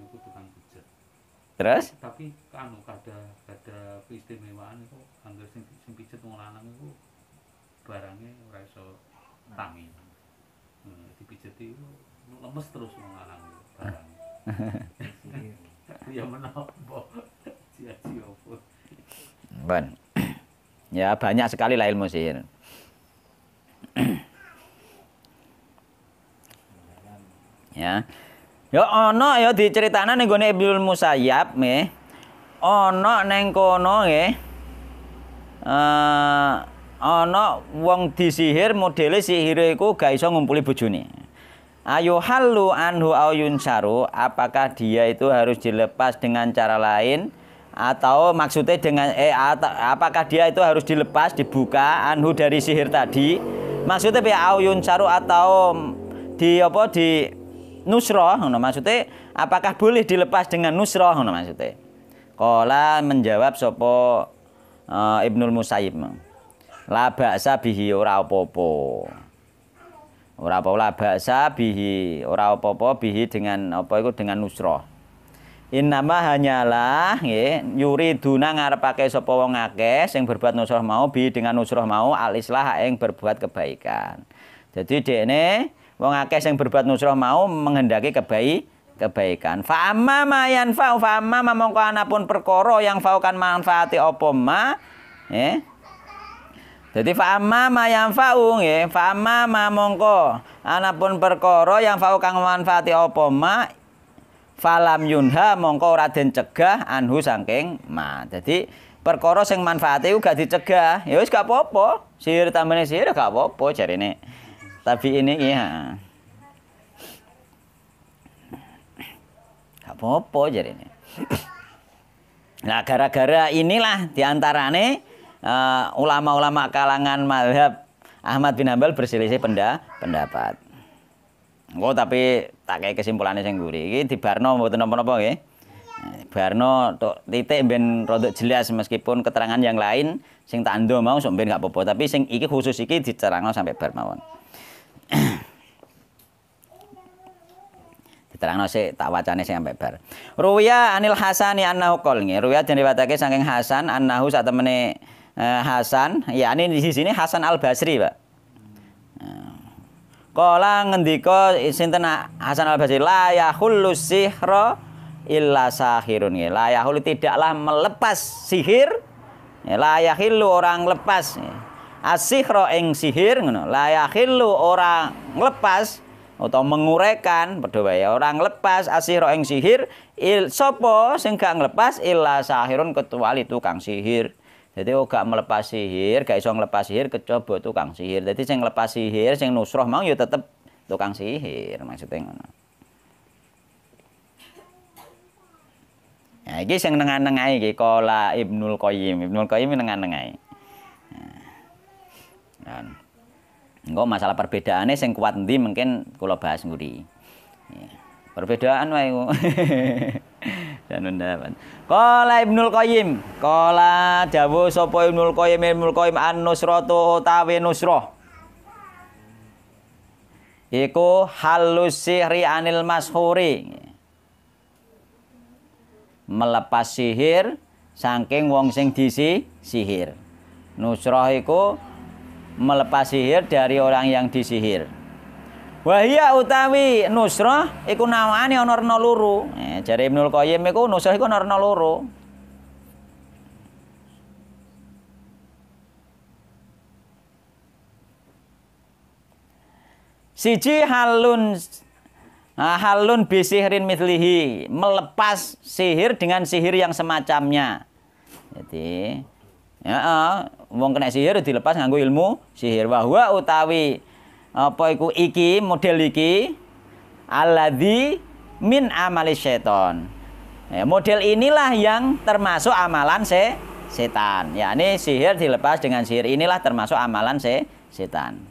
tukang pijat. Terus? Tapi anu kada kada keistimewaan ngemes terus mengalang ya menopo bon ya banyak sekali lah ilmu sihir ya ya ono ya diceritana ning gone Ibnu Musayyab nggih ana ning kono nggih eh, ono ana wong disihir modele sihire iku gak iso ngumpuli bojone Ayo halu anhu au yunsaru apakah dia itu harus dilepas dengan cara lain atau maksudnya dengan eh atau, apakah dia itu harus dilepas dibuka anhu dari sihir tadi maksudnya bi au yunsaru atau di apa di nusroh no maksudnya apakah boleh dilepas dengan nusroh no maksudnya kola menjawab sopo uh, eh, Ibnul Musayyib la baksa bihi ora apa-apa Ora apa baksa bihi, ora apa-apa bihi dengan apa itu dengan nusroh Innama hanyalah yuri yuriduna ngarepake sapa wong akeh sing berbuat nusroh mau bihi dengan nusroh mau al islah berbuat kebaikan. Jadi dene wong akeh sing berbuat nusroh mau menghendaki kebaik kebaikan. Fa amma ma yanfa fa amma mongko anapun perkara yang faukan manfaati apa ma eh jadi fa'amma ma yang fa'u nggih, fa'amma ma mongko anapun perkoro yang fa'u kang manfaati apa ma falam yunha mongko raden cegah anhu saking ma. Jadi perkoro sing manfaati uga dicegah. Ya wis gak apa-apa. Sihir tambahnya sihir gak apa-apa ini. Tapi ini ya. Gak apa-apa ini. Nah gara-gara inilah diantaranya. Eh, ulama-ulama kalangan madhab Ahmad bin Hambal berselisih penda, pendapat. Engko oh, tapi tak kayak kesimpulannya sing guri di dibarno mau napa-napa ya. Barno tuh titik ben rodok jelas meskipun keterangan yang lain sing tak ando mau sok ben gak apa-apa tapi sing iki khusus iki dicerangno sampai bar mawon. diterangno sih tak wacane sing sampai bar. Ruya anil Hasani annahu qol nggih. Ruya jadi riwayatake saking Hasan annahu satemene Eh, Hasan, ya ini di sini Hasan Al Basri, Pak. Kala eh, ngendika sinten Hasan Al Basri la yahullu sihra illa sahirun ya. La yahullu tidaklah melepas sihir ya, la yahillu orang lepas ya, asihro asihra ing sihir ngono. La yahillu orang lepas atau menguraikan Berdoa ya orang lepas asihro eng sihir il sopo sing lepas nglepas illa sahirun ketuali tukang sihir. Jadi oh gak melepas sihir, gak iso ngelepas sihir kecoba tukang sihir. Jadi sing lepas sihir, sing nusroh mang yo ya tetep tukang sihir maksudnya ngono. Nah, iki sing nengah-nengah iki kola Ibnul Qayyim. Ibnul Qayyim nengah-nengah. Nah. Engko masalah perbedaannya sing kuat nanti mungkin kula bahas ngguri. Iya. Perbedaan wae Dan mendapat. Kala Ibnul Qayyim, kala dawuh sapa Ibnul Qayyim Ibnul Qayyim an-nusratu utawi nusrah. Iku halus sihri anil mashuri. Melepas sihir saking wong sing disi sihir. Nusrah iku melepas sihir dari orang yang disihir. Wahia utawi nusrah iku nawani ana rena loro. Eh, jare Ibnu Qayyim iku nusrah iku ana rena loro. Siji halun ah, halun bisihrin mithlihi, melepas sihir dengan sihir yang semacamnya. Jadi, ya, ah, wong kena sihir dilepas nganggo ilmu sihir wahwa utawi apa iku iki model iki alladzi min amali syaiton. Ya, model inilah yang termasuk amalan se setan. Ya, ini sihir dilepas dengan sihir inilah termasuk amalan se setan.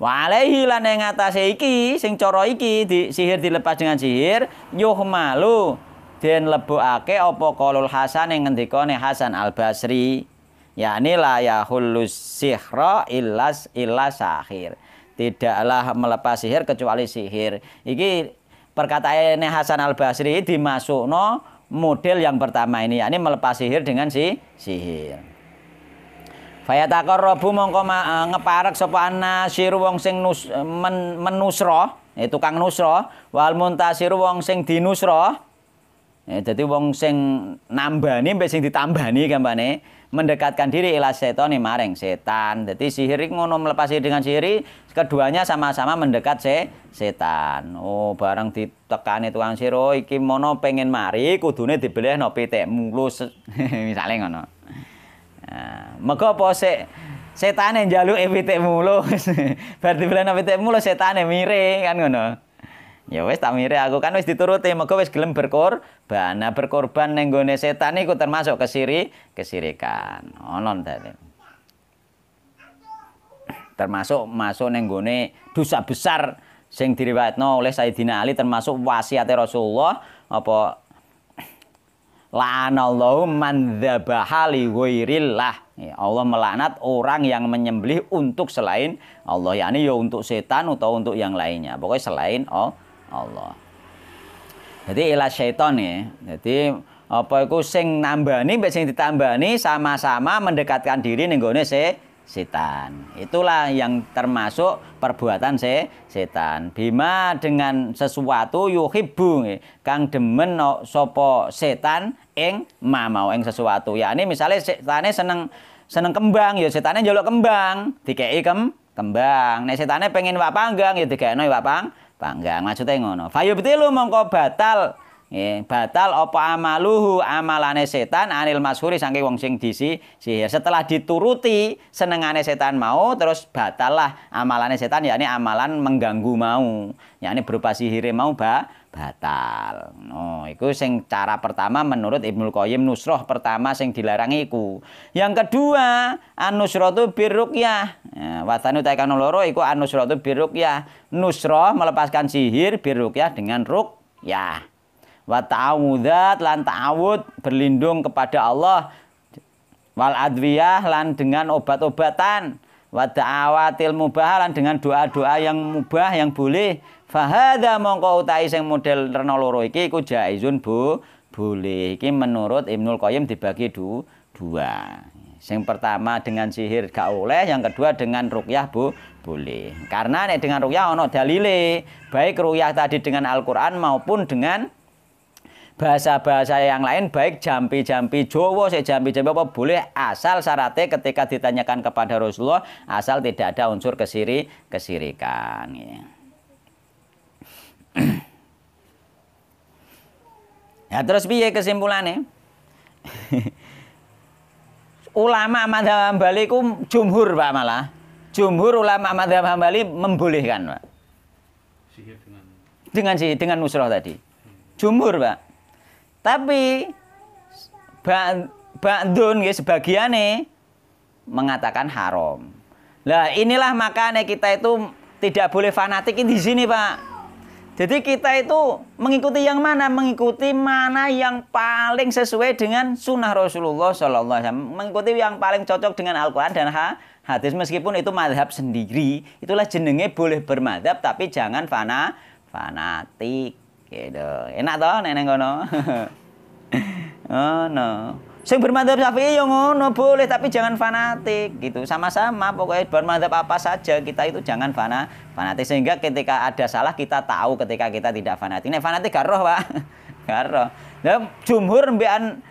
Wa alaihi lan yang atas iki sing coro iki di, sihir dilepas dengan sihir dan lebu ake apa kolul hasan yang ngendikone Hasan Al Basri. Ya, ini la ya hulus sihro ilas ilas sahir tidaklah melepas sihir kecuali sihir. Iki perkataan Hasan Al Basri dimasukno model yang pertama ini yakni melepas sihir dengan si sihir. Fayatakor robu mongko eh, ngeparek sapa siru wong sing nus, eh, men, menusro, ya, eh, tukang nusro, wal muntasiru wong sing dinusro. Ya, jadi wong sing nambani mbek sing ditambani gampane mendekatkan diri ila setoni maring setan. Jadi sihir ngono melepasi dengan sihir, keduanya sama-sama mendekat se setan. Oh, bareng ditekani tukang sihir, oh iki mono pengen mari kudune dibeleh no pitik mulus. Misalnya ngono. Nah, mega apa Setan yang jalu pitik mulus. Berarti dibeleh no pitik mulus yang miring kan ngono. Ya wes tak mire aku kan wes dituruti mergo wes gelem berkor, bana berkorban ning gone setan iku termasuk kesiri kesirikan. Ono tadi. Termasuk masuk ning gone dosa besar sing diriwayatno oleh Sayyidina Ali termasuk wasiat Rasulullah apa La'anallahu man dzabaha li ghairillah. Ya, Allah melaknat orang yang menyembelih untuk selain Allah, yakni ya untuk setan atau untuk yang lainnya. Pokoknya selain Allah. Allah. Jadi ilah syaiton ya. Jadi apa itu sing nambani mbek sing ditambani sama-sama mendekatkan diri ning gone se setan. Itulah yang termasuk perbuatan se setan. Bima dengan sesuatu yohibung, kang demen no, sopo setan eng mamau eng sesuatu. Ya ini misalnya setannya seneng seneng kembang ya setannya jolok kembang, dikei kem kembang. Nek setannya pengen apa panggang ya dikekno wapang. apa panggang maksudnya ngono fayubtilu mongko batal Nggih, batal apa amaluhu amalane setan anil masuri sangke wong sing disi sihir. Setelah dituruti senengane setan mau terus batal lah amalane setan yakni amalan mengganggu mau. Yakni berupa sihir mau ba batal. No, itu sing cara pertama menurut Ibnu Qayyim nusroh pertama sing dilarang iku. Yang kedua, anusroh itu birukyah. Ya, watanu taikan loro iku itu ya. Nusroh melepaskan sihir ya dengan rukyah. Wa lan ta'awud berlindung kepada Allah wal adwiyah lan dengan obat-obatan wa mubah lan dengan doa-doa yang mubah yang boleh Fahada mongko utai sing model rena loro iki iku jaizun bu boleh. Iki menurut Ibnul Qayyim dibagi du, dua. Sing pertama dengan sihir gak oleh, yang kedua dengan rukyah bu boleh. Karena nek dengan rukyah ono dalile, baik rukyah tadi dengan Al-Qur'an maupun dengan bahasa-bahasa yang lain baik jampi-jampi Jawa sik jampi-jampi apa boleh asal syaratnya ketika ditanyakan kepada Rasulullah asal tidak ada unsur kesiri kesirikan ya ya terus piye kesimpulannya? ulama madhab Hambali ku jumhur Pak malah. Jumhur ulama madhab Hambali membolehkan Pak. dengan si sih dengan musroh tadi. Jumhur Pak. Tapi pak Ba'dun ya nih mengatakan haram. Lah inilah makanya kita itu tidak boleh fanatik di sini Pak. Jadi kita itu mengikuti yang mana? Mengikuti mana yang paling sesuai dengan sunnah Rasulullah Sallallahu Alaihi Wasallam. Mengikuti yang paling cocok dengan Al-Quran dan hadis. Meskipun itu madhab sendiri, itulah jenenge boleh bermadhab tapi jangan fana fanatik. Gitu. Enak toh neneng kono? oh no. Sing bermadzhab Syafi'i yang ngono boleh tapi jangan fanatik gitu. Sama-sama pokoknya bermadzhab apa saja kita itu jangan fana, fanatik sehingga ketika ada salah kita tahu ketika kita tidak fanatik. Nek fanatik gak roh, Pak. Gak roh. Nah, jumhur mbian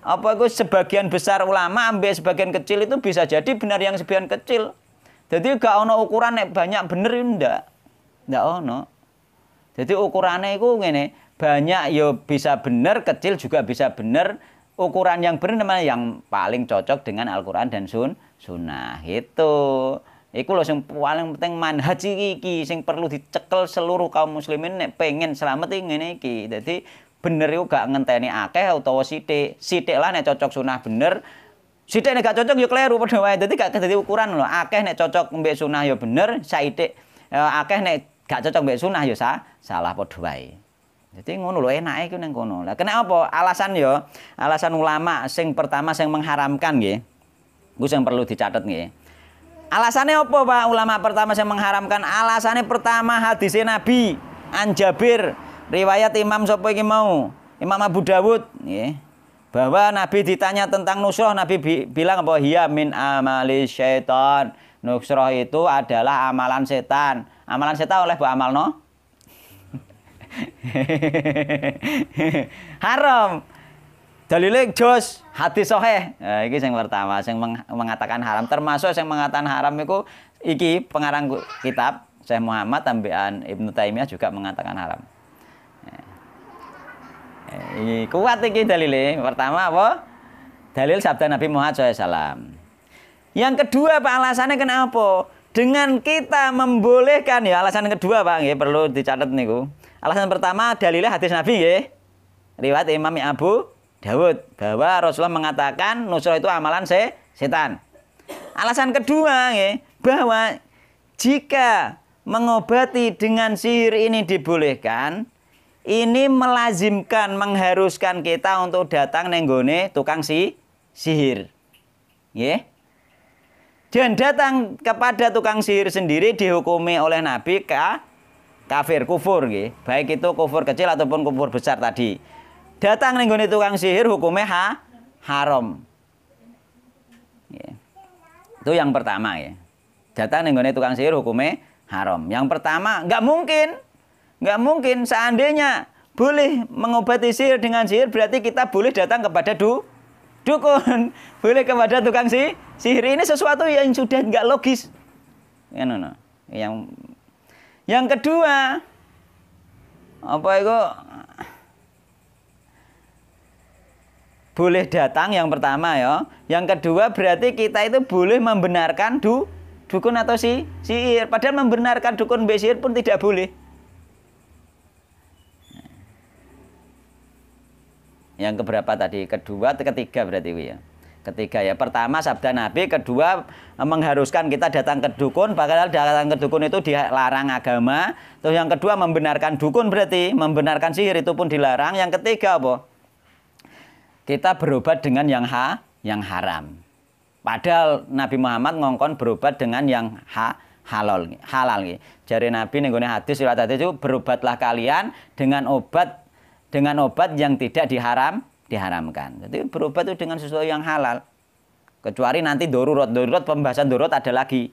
apa itu sebagian besar ulama ambil sebagian kecil itu bisa jadi benar yang sebagian kecil. Jadi gak ono ukuran nek banyak bener ndak. Ndak ono. Jadi ukurannya itu ngene, banyak yo ya bisa bener, kecil juga bisa bener, ukuran yang benar yang paling cocok dengan Al-Quran dan Sun Sunnah itu Iku loh yang paling penting manhaj iki sing perlu dicekel seluruh kaum muslimin nek pengen selamat iki ngene iki. jadi bener yo gak ngenteni akeh utawa sithik. Sithik lah nek cocok sunah bener. Sithik nek gak cocok yuk ya kleru padha wae. jadi gak jadi ukuran loh Akeh nek cocok mbek sunah yo ya bener, sithik eh, akeh nek gak cocok mbek sunah yo ya sa, salah padha wae. Jadi ngono lho enake iku ning kono. Lah kenapa? Alasan yo, ya, alasan ulama sing pertama sing mengharamkan nggih. Iku sing perlu dicatat nggih. Alasannya apa Pak? Ulama pertama sing mengharamkan alasannya pertama hadisnya Nabi Jabir riwayat Imam Sopo yang mau? Imam Abu Dawud ya Bahwa Nabi ditanya tentang nusroh, Nabi bi bilang bahwa hiya min amali syaitan. Nusroh itu adalah amalan setan. Amalan setan oleh Bu Amalno? haram. Dalile jos hati soheh Nah, ini yang pertama yang mengatakan haram termasuk yang mengatakan haram itu iki pengarang kitab Syekh Muhammad tambahan Ibnu Taimiyah juga mengatakan haram. Eh, eh, ini kuat iki dalile. Pertama apa? Dalil sabda Nabi Muhammad SAW. Yang kedua Pak alasannya kenapa? Dengan kita membolehkan ya alasan kedua Pak, ya perlu dicatat nih ku. Alasan pertama dalilah hadis Nabi ya. Riwayat Imam Abu Dawud bahwa Rasulullah mengatakan nusrah itu amalan se setan. Alasan kedua ya, bahwa jika mengobati dengan sihir ini dibolehkan, ini melazimkan mengharuskan kita untuk datang nenggone tukang si sihir. Ya. Dan datang kepada tukang sihir sendiri dihukumi oleh Nabi kah? kafir kufur gitu. baik itu kufur kecil ataupun kufur besar tadi datang nih tukang sihir hukumnya ha haram itu yang pertama ya datang nih tukang sihir hukumnya haram yang pertama nggak mungkin nggak mungkin seandainya boleh mengobati sihir dengan sihir berarti kita boleh datang kepada du dukun boleh kepada tukang si sihir ini sesuatu yang sudah nggak logis ya, no, no. yang yang kedua, apa itu? Boleh datang yang pertama ya. Yang kedua berarti kita itu boleh membenarkan du, dukun atau si siir. Padahal membenarkan dukun besir pun tidak boleh. Yang keberapa tadi? Kedua, atau ketiga berarti ya. Ketiga ya, pertama sabda Nabi, kedua mengharuskan kita datang ke dukun, padahal datang ke dukun itu dilarang agama. Terus yang kedua membenarkan dukun berarti membenarkan sihir itu pun dilarang. Yang ketiga apa? Kita berobat dengan yang ha, yang haram. Padahal Nabi Muhammad ngongkon berobat dengan yang ha, halal halal Jari Nabi nenggone hadis riwayat hadis itu berobatlah kalian dengan obat dengan obat yang tidak diharam diharamkan. Jadi berobat itu dengan sesuatu yang halal. Kecuali nanti darurat. Darurat pembahasan darurat ada lagi.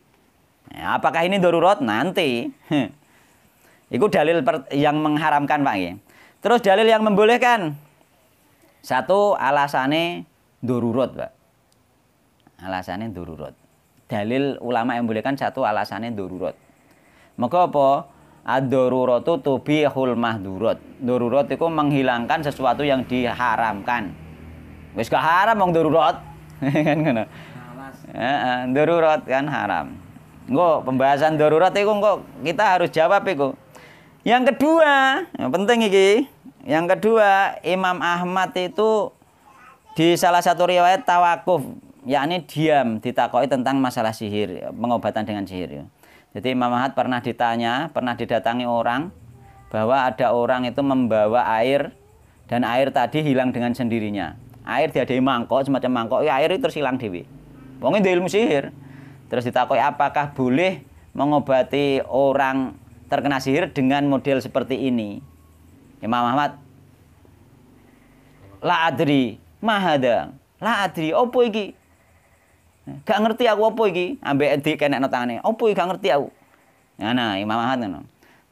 Ya, apakah ini darurat? Nanti. Itu dalil yang mengharamkan Pak. Terus dalil yang membolehkan. Satu alasannya darurat Pak. Alasannya darurat. Dalil ulama yang membolehkan satu alasannya darurat. Maka apa? ad dururatu tubihul mahdurat. Dururat itu menghilangkan sesuatu yang diharamkan. Wis gak haram wong dururat. kan ngono. Heeh, kan haram. Engko pembahasan dururat itu kok kita harus jawab iku. Yang kedua, yang penting iki. Yang kedua, Imam Ahmad itu di salah satu riwayat tawakuf, yakni diam ditakoi tentang masalah sihir, pengobatan dengan sihir. Ya. Jadi Imam Ahmad pernah ditanya, pernah didatangi orang bahwa ada orang itu membawa air dan air tadi hilang dengan sendirinya. Air dia ada mangkok, semacam mangkok, ya air itu terus hilang dewi. Wong ini ilmu sihir. Terus ditakoi apakah boleh mengobati orang terkena sihir dengan model seperti ini? Imam Ahmad La adri mahada. La adri opo iki? Gak ngerti aku apa iki, ambek di kenekno tangane. Apa iki gak ngerti aku. Nah, nah Imam Ahmad ngono.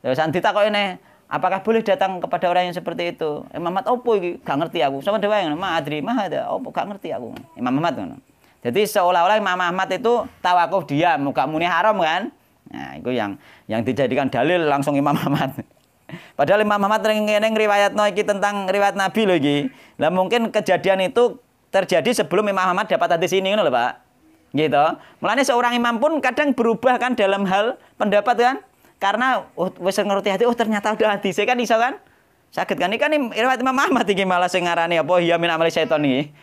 Terus ditakoki ne, apakah boleh datang kepada orang yang seperti itu? Imam Ahmad apa iki? Gak ngerti aku. Sama dewa yang ma adri ma ada opo gak ngerti aku. Imam Ahmad ngono. Jadi seolah-olah Imam Ahmad itu tawakuf diam, muka muni haram kan? Nah, itu yang yang dijadikan dalil langsung Imam Ahmad. Padahal Imam Ahmad ngene riwayat iki tentang riwayat Nabi lho iki. Lah mungkin kejadian itu terjadi sebelum Imam Ahmad dapat hadis ini ngono lho, Pak gitu. Mulane seorang imam pun kadang berubah kan dalam hal pendapat kan? Karena oh, wis ngerti hati, oh ternyata udah hati saya kan bisa kan? Sakit kan ini kan riwayat Imam Ahmad tinggi malah sengarani apa ya min amali setan ini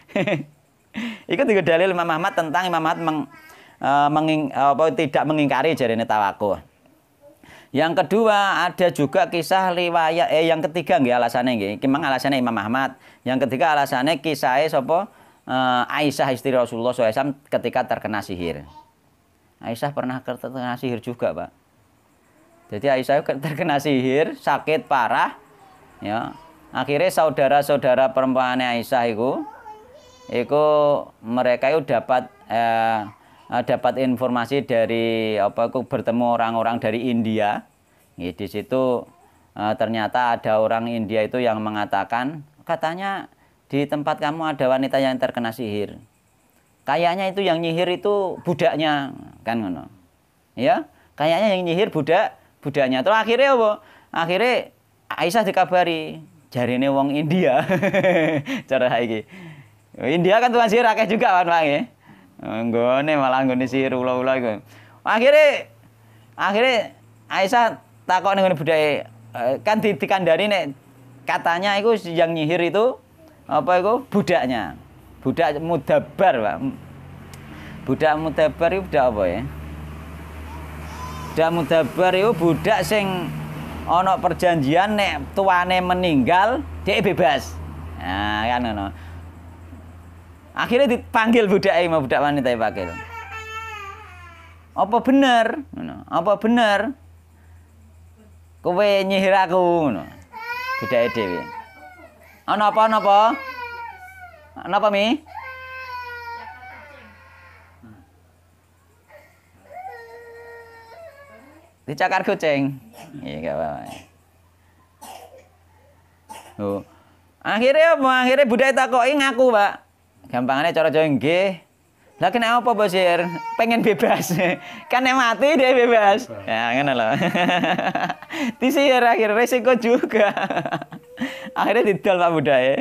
Iku tiga dalil Imam Ahmad tentang Imam Ahmad meng, uh, menging, uh, apa, tidak mengingkari ini tawaku. Yang kedua ada juga kisah riwayat eh yang ketiga nggih alasannya nggih. Memang alasannya Imam Ahmad. Yang ketiga alasannya kisahnya e sapa? Eh, Aisyah istri Rasulullah SAW ketika terkena sihir. Aisyah pernah terkena sihir juga, Pak. Jadi Aisyah terkena sihir, sakit parah, ya. Akhirnya saudara-saudara perempuannya Aisyah itu, itu mereka itu dapat eh, eh dapat informasi dari apa Itu bertemu orang-orang dari India. di situ eh, ternyata ada orang India itu yang mengatakan katanya di tempat kamu ada wanita yang terkena sihir. Kayaknya itu yang nyihir itu budaknya, kan ngono. Ya, kayaknya yang nyihir budak budaknya. Terus akhirnya apa? Akhirnya Aisyah dikabari jarine wong India. Cara iki. India kan tuan sihir akeh juga kan, Bang. Ya? Nggone malah nggone sihir ula-ula iku. Akhirnya akhirnya Aisyah takut dengan budaya eh, kan di, dikandani nek katanya itu yang nyihir itu apa itu budaknya budak mudabar pak budak mudabar itu budak apa ya budak mudabar itu budak sing ono perjanjian nek tuane meninggal dia bebas nah kan ono akhirnya dipanggil budak ini mau budak wanita dipanggil apa bener apa bener kowe nyihir aku ngono dewi. Ano apa? Ano apa? Ano apa, Mi? Dicakar kucing. Iya, gak apa-apa. Oh. Akhirnya apa? Akhirnya budaya takoki ngaku, Pak. Gampangannya cara Jawa nggih. Lah kena apa, Bosir? Pengen bebas. kan yang mati dia bebas. Ya, ngono lho. Disihir akhir resiko juga. akhirnya didol Pak Buddha ya.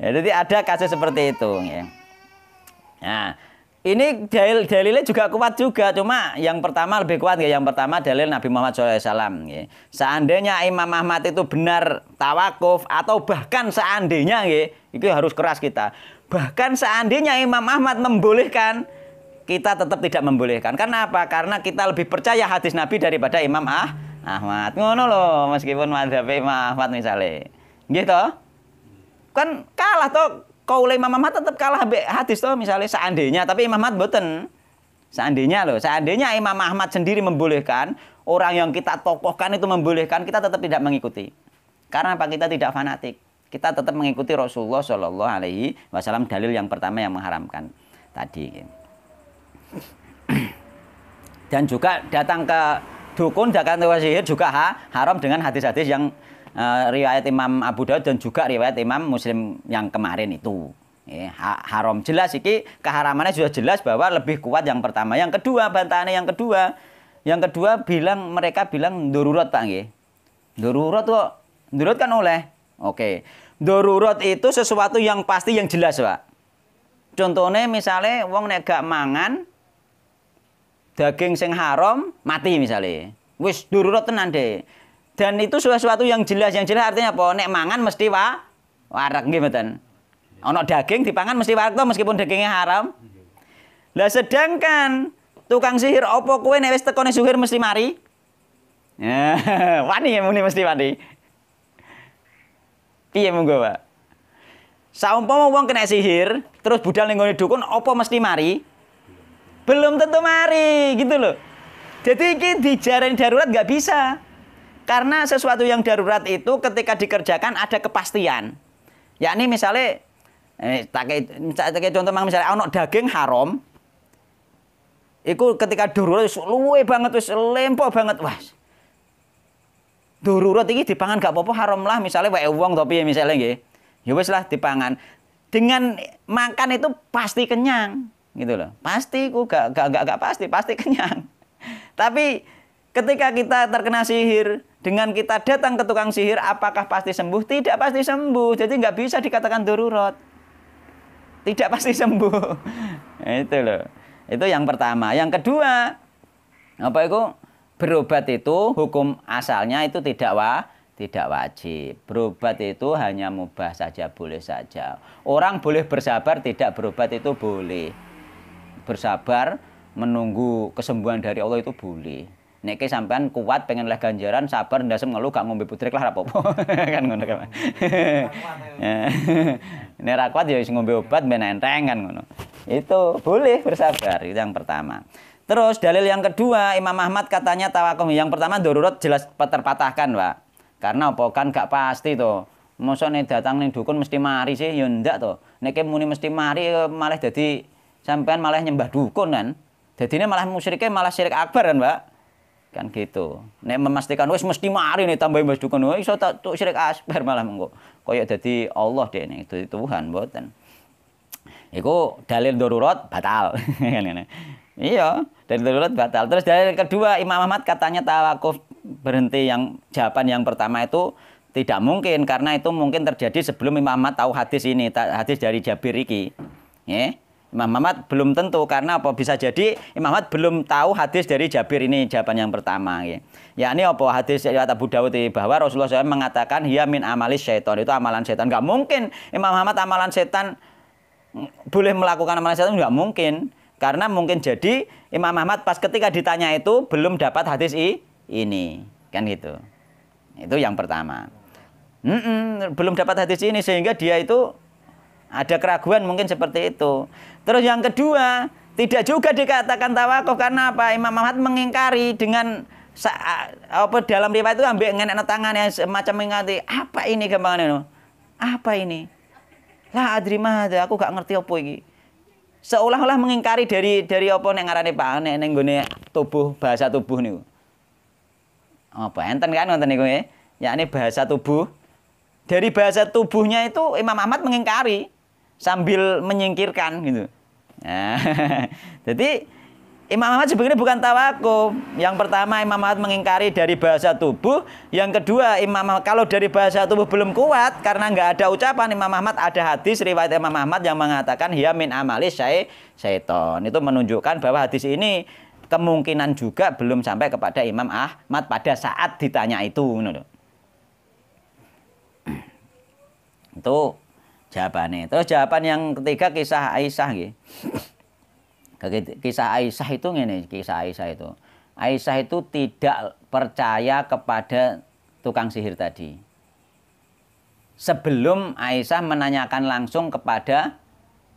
ya jadi ada kasus seperti itu ya. Nah, ini dalil dalilnya juga kuat juga cuma yang pertama lebih kuat ya yang pertama dalil Nabi Muhammad SAW ya. seandainya Imam Ahmad itu benar tawakuf atau bahkan seandainya ya, itu harus keras kita bahkan seandainya Imam Ahmad membolehkan kita tetap tidak membolehkan karena apa karena kita lebih percaya hadis Nabi daripada Imam Ah Ahmad ngono loh meskipun madhabe Imam Ahmad misalnya gitu kan kalah toh oleh Imam Ahmad tetap kalah be hadis toh misalnya seandainya tapi Imam Ahmad boten seandainya loh seandainya Imam Ahmad sendiri membolehkan orang yang kita tokohkan itu membolehkan kita tetap tidak mengikuti karena apa kita tidak fanatik kita tetap mengikuti Rasulullah Shallallahu Alaihi Wasallam dalil yang pertama yang mengharamkan tadi dan juga datang ke dukun zakat wa sihir juga ha, haram dengan hadis-hadis yang uh, riwayat Imam Abu Daud dan juga riwayat Imam Muslim yang kemarin itu. Ya, ha, haram jelas iki keharamannya sudah jelas bahwa lebih kuat yang pertama, yang kedua bantahannya yang kedua. Yang kedua bilang mereka bilang darurat Pak nggih. Darurat kok. Darurat kan oleh. Oke. Darurat itu sesuatu yang pasti yang jelas, Pak. Contohnya misalnya wong nek gak mangan, daging sing haram mati misalnya wis durut tenan deh dan itu sesuatu yang jelas yang jelas artinya apa nek mangan mesti wa warak nggih mboten ana daging dipangan mesti warak to meskipun dagingnya haram lah sedangkan tukang sihir opo kowe nek wis tekone sihir mesti mari ya, wani ya muni mesti wani piye monggo Pak saumpama wong kena sihir terus budal ning dukun opo mesti mari belum tentu mari gitu loh. Jadi ini dijarin darurat nggak bisa. Karena sesuatu yang darurat itu ketika dikerjakan ada kepastian. Yakni misalnya eh, tak kayak contoh misalnya ono daging haram itu ketika darurat luwe banget wis lempo banget wah. Darurat ini dipangan gak apa-apa haram lah misalnya wae uang tapi misalnya nggih. Ya wis lah dipangan. Dengan makan itu pasti kenyang gitu loh pasti ku gak gak gak, gak pasti pasti kenyang tapi ketika kita terkena sihir dengan kita datang ke tukang sihir apakah pasti sembuh tidak pasti sembuh jadi nggak bisa dikatakan darurat tidak pasti sembuh itu loh itu yang pertama yang kedua apa itu berobat itu hukum asalnya itu tidak wa tidak wajib. Berobat itu hanya mubah saja, boleh saja. Orang boleh bersabar, tidak berobat itu boleh bersabar menunggu kesembuhan dari Allah itu boleh. Nek sampean kuat pengen leh ganjaran sabar ndasem ngeluh gak ngombe putrik lah rapopo kan ngono kan. Ya. Nek ra kuat ya wis ngombe obat ben enteng kan ngono. Itu boleh bersabar itu yang pertama. Terus dalil yang kedua Imam Ahmad katanya tawakum yang pertama darurat jelas terpatahkan Pak. Karena apa kan gak pasti tuh. Mosok nih datang nih dukun mesti mari sih ya ndak tuh. Nek muni mesti mari ya malah jadi sampean malah nyembah dukun kan. Jadinya malah musyriknya malah syirik akbar kan, Mbak. Kan gitu. Nek memastikan wes mesti mari nih tambahin mas dukun, so tau tak syirik akbar malah mengko. Koyok jadi Allah deh nih, itu Tuhan dan Iku dalil darurat batal. Kan, kan. iya, dalil darurat batal. Terus dalil kedua Imam Ahmad katanya tawakuf berhenti yang jawaban yang pertama itu tidak mungkin karena itu mungkin terjadi sebelum Imam Ahmad tahu hadis ini, hadis dari Jabir iki. Ya. Imam Ahmad belum tentu karena apa bisa jadi Imam Ahmad belum tahu hadis dari Jabir ini jawaban yang pertama ya. Ya ini apa hadis dari Abu Dawud bahwa Rasulullah SAW mengatakan ya min amalis syaitan itu amalan setan. nggak mungkin Imam Ahmad amalan setan mm, boleh melakukan amalan setan nggak mungkin karena mungkin jadi Imam Ahmad pas ketika ditanya itu belum dapat hadis ini kan gitu. Itu yang pertama. Mm -mm, belum dapat hadis ini sehingga dia itu ada keraguan mungkin seperti itu. Terus yang kedua, tidak juga dikatakan tawakuf karena apa? Imam Ahmad mengingkari dengan apa dalam riwayat itu ambek ngene tangan yang semacam mengingati apa ini gampangan ini? Apa ini? Lah adri mahada, aku gak ngerti apa ini. Seolah-olah mengingkari dari dari apa yang ngarani Pak nek ning tubuh bahasa tubuh niku. Apa oh, enten kan wonten niku ya? Yakni bahasa tubuh. Dari bahasa tubuhnya itu Imam Ahmad mengingkari sambil menyingkirkan gitu. Nah, jadi Imam Ahmad sebenarnya bukan tawaku. Yang pertama Imam Ahmad mengingkari dari bahasa tubuh. Yang kedua Imam Ahmad, kalau dari bahasa tubuh belum kuat karena nggak ada ucapan Imam Ahmad ada hadis riwayat Imam Ahmad yang mengatakan hiamin amalis saya syaiton. Itu menunjukkan bahwa hadis ini kemungkinan juga belum sampai kepada Imam Ahmad pada saat ditanya itu. Gitu. Itu jawabannya. Terus jawaban yang ketiga kisah Aisyah gitu. Kisah Aisyah itu ini kisah Aisyah itu. Aisyah itu tidak percaya kepada tukang sihir tadi. Sebelum Aisyah menanyakan langsung kepada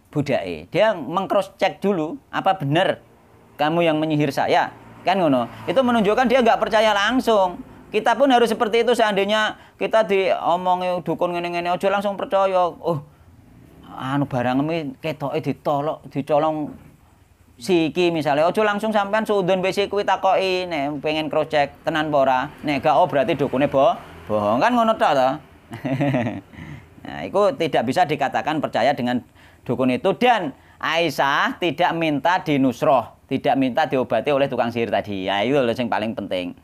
Budae, dia mengcross check dulu apa benar kamu yang menyihir saya kan ngono. Itu menunjukkan dia nggak percaya langsung. Kita pun harus seperti itu seandainya kita diomongi dukun ngene-ngene aja langsung percaya. Oh, anu barang ini itu ditolok, dicolong siki misalnya ojo langsung sampean sudun besi kuwi takoki nek pengen cross check tenan apa ora nek gak oh berarti dukune bo bohong kan ngono tok nah itu tidak bisa dikatakan percaya dengan dukun itu dan Aisyah tidak minta di nusroh, tidak minta diobati oleh tukang sihir tadi ya itu loh yang paling penting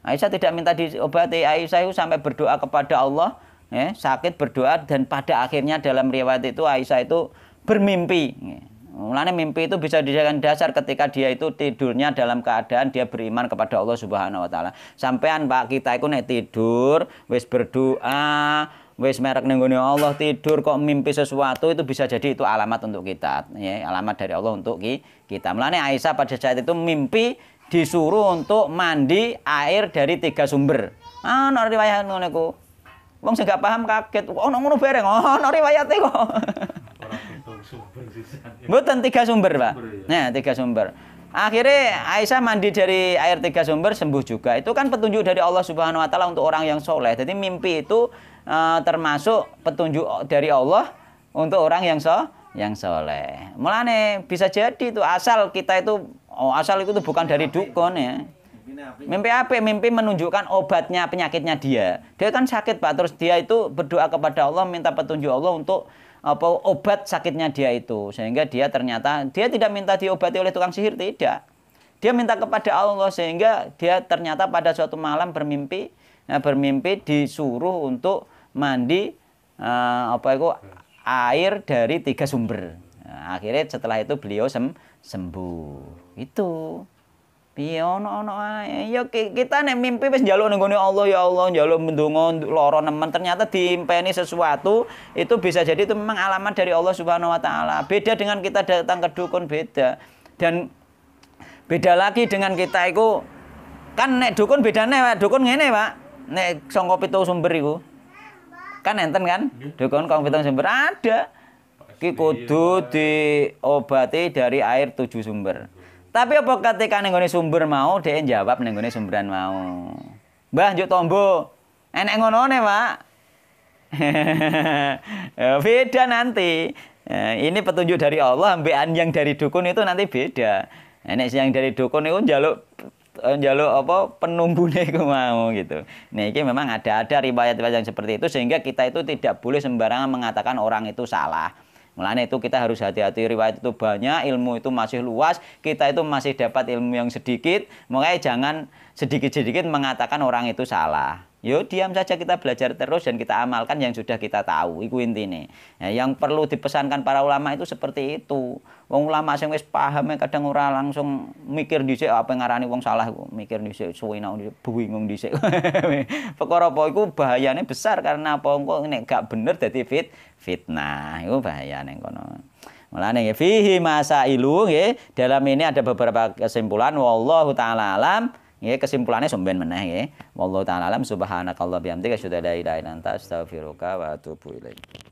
Aisyah tidak minta diobati. Aisyah itu sampai berdoa kepada Allah, ya, sakit berdoa dan pada akhirnya dalam riwayat itu Aisyah itu bermimpi. Mulanya mimpi itu bisa dijadikan dasar ketika dia itu tidurnya dalam keadaan dia beriman kepada Allah Subhanahu wa taala. Sampean Pak kita itu nek tidur, wis berdoa, wis merek ning ya Allah tidur kok mimpi sesuatu itu bisa jadi itu alamat untuk kita, ya, alamat dari Allah untuk kita. Mulanya Aisyah pada saat itu mimpi disuruh untuk mandi air dari tiga sumber. Ah, no riwayat ngono iku. Wong sing gak paham kaget, ono ngono bareng, oh, ono riwayate kok. Mboten tiga sumber, Pak. Iya. Nah, tiga sumber. Akhirnya Aisyah mandi dari air tiga sumber sembuh juga. Itu kan petunjuk dari Allah Subhanahu wa taala untuk orang yang soleh. Jadi mimpi itu uh, termasuk petunjuk dari Allah untuk orang yang so yang soleh. Mulane bisa jadi itu asal kita itu Oh, asal itu tuh bukan dari dukun ya. Mimpi apa? Mimpi menunjukkan obatnya penyakitnya dia. Dia kan sakit pak, terus dia itu berdoa kepada Allah minta petunjuk Allah untuk apa obat sakitnya dia itu sehingga dia ternyata dia tidak minta diobati oleh tukang sihir tidak. Dia minta kepada Allah sehingga dia ternyata pada suatu malam bermimpi ya, bermimpi disuruh untuk mandi uh, apa itu air dari tiga sumber. Nah, akhirnya setelah itu beliau sem sembuh. Itu. iya ono-ono ae. Ya kita nek mimpi wis njaluk ning gone Allah ya Allah, njaluk ndonga lara nemen ternyata diimpeni sesuatu itu bisa jadi itu memang alamat dari Allah Subhanahu wa taala. Beda dengan kita datang ke dukun beda. Dan beda lagi dengan kita itu kan nek dukun bedane Pak, dukun ngene Pak. Nek sangka pitu sumber iku. Kan enten kan? Iya. Dukun kang pitu sumber ada. kikudu kudu iya. diobati dari air tujuh sumber. Tapi apa ketika nenggone sumber mau dia jawab nenggone sumberan mau. Mbah njuk tombo. Enak ngono nih, Pak. Eh, beda nanti. Eh, ini petunjuk dari Allah ambekan yang dari dukun itu nanti beda. Enak yang dari dukun itu njaluk eh, njaluk apa penunggu iku mau gitu. Nih ini memang ada ada riwayat-riwayat yang seperti itu sehingga kita itu tidak boleh sembarangan mengatakan orang itu salah. Mulanya itu kita harus hati-hati riwayat itu banyak, ilmu itu masih luas, kita itu masih dapat ilmu yang sedikit, makanya jangan sedikit-sedikit mengatakan orang itu salah. Yo diam saja kita belajar terus dan kita amalkan yang sudah kita tahu. Iku intine. Ya, yang perlu dipesankan para ulama itu seperti itu. Wong ulama sing wis paham ya, kadang ora langsung mikir dhisik apa ngarani wong salah iku. Mikir dhisik suwi nang bingung dhisik. Perkara apa iku bahayane besar karena apa engko nek gak bener dadi fit fitnah. Iku bahayane kono. Mulane nggih fihi masailu nggih. Dalam ini ada beberapa kesimpulan wallahu taala alam. Ya kesimpulannya sumben meneh ya. Wallahu taala alam subhanakallah bihamdika syadaida ila anta astaghfiruka wa atubu ilaik.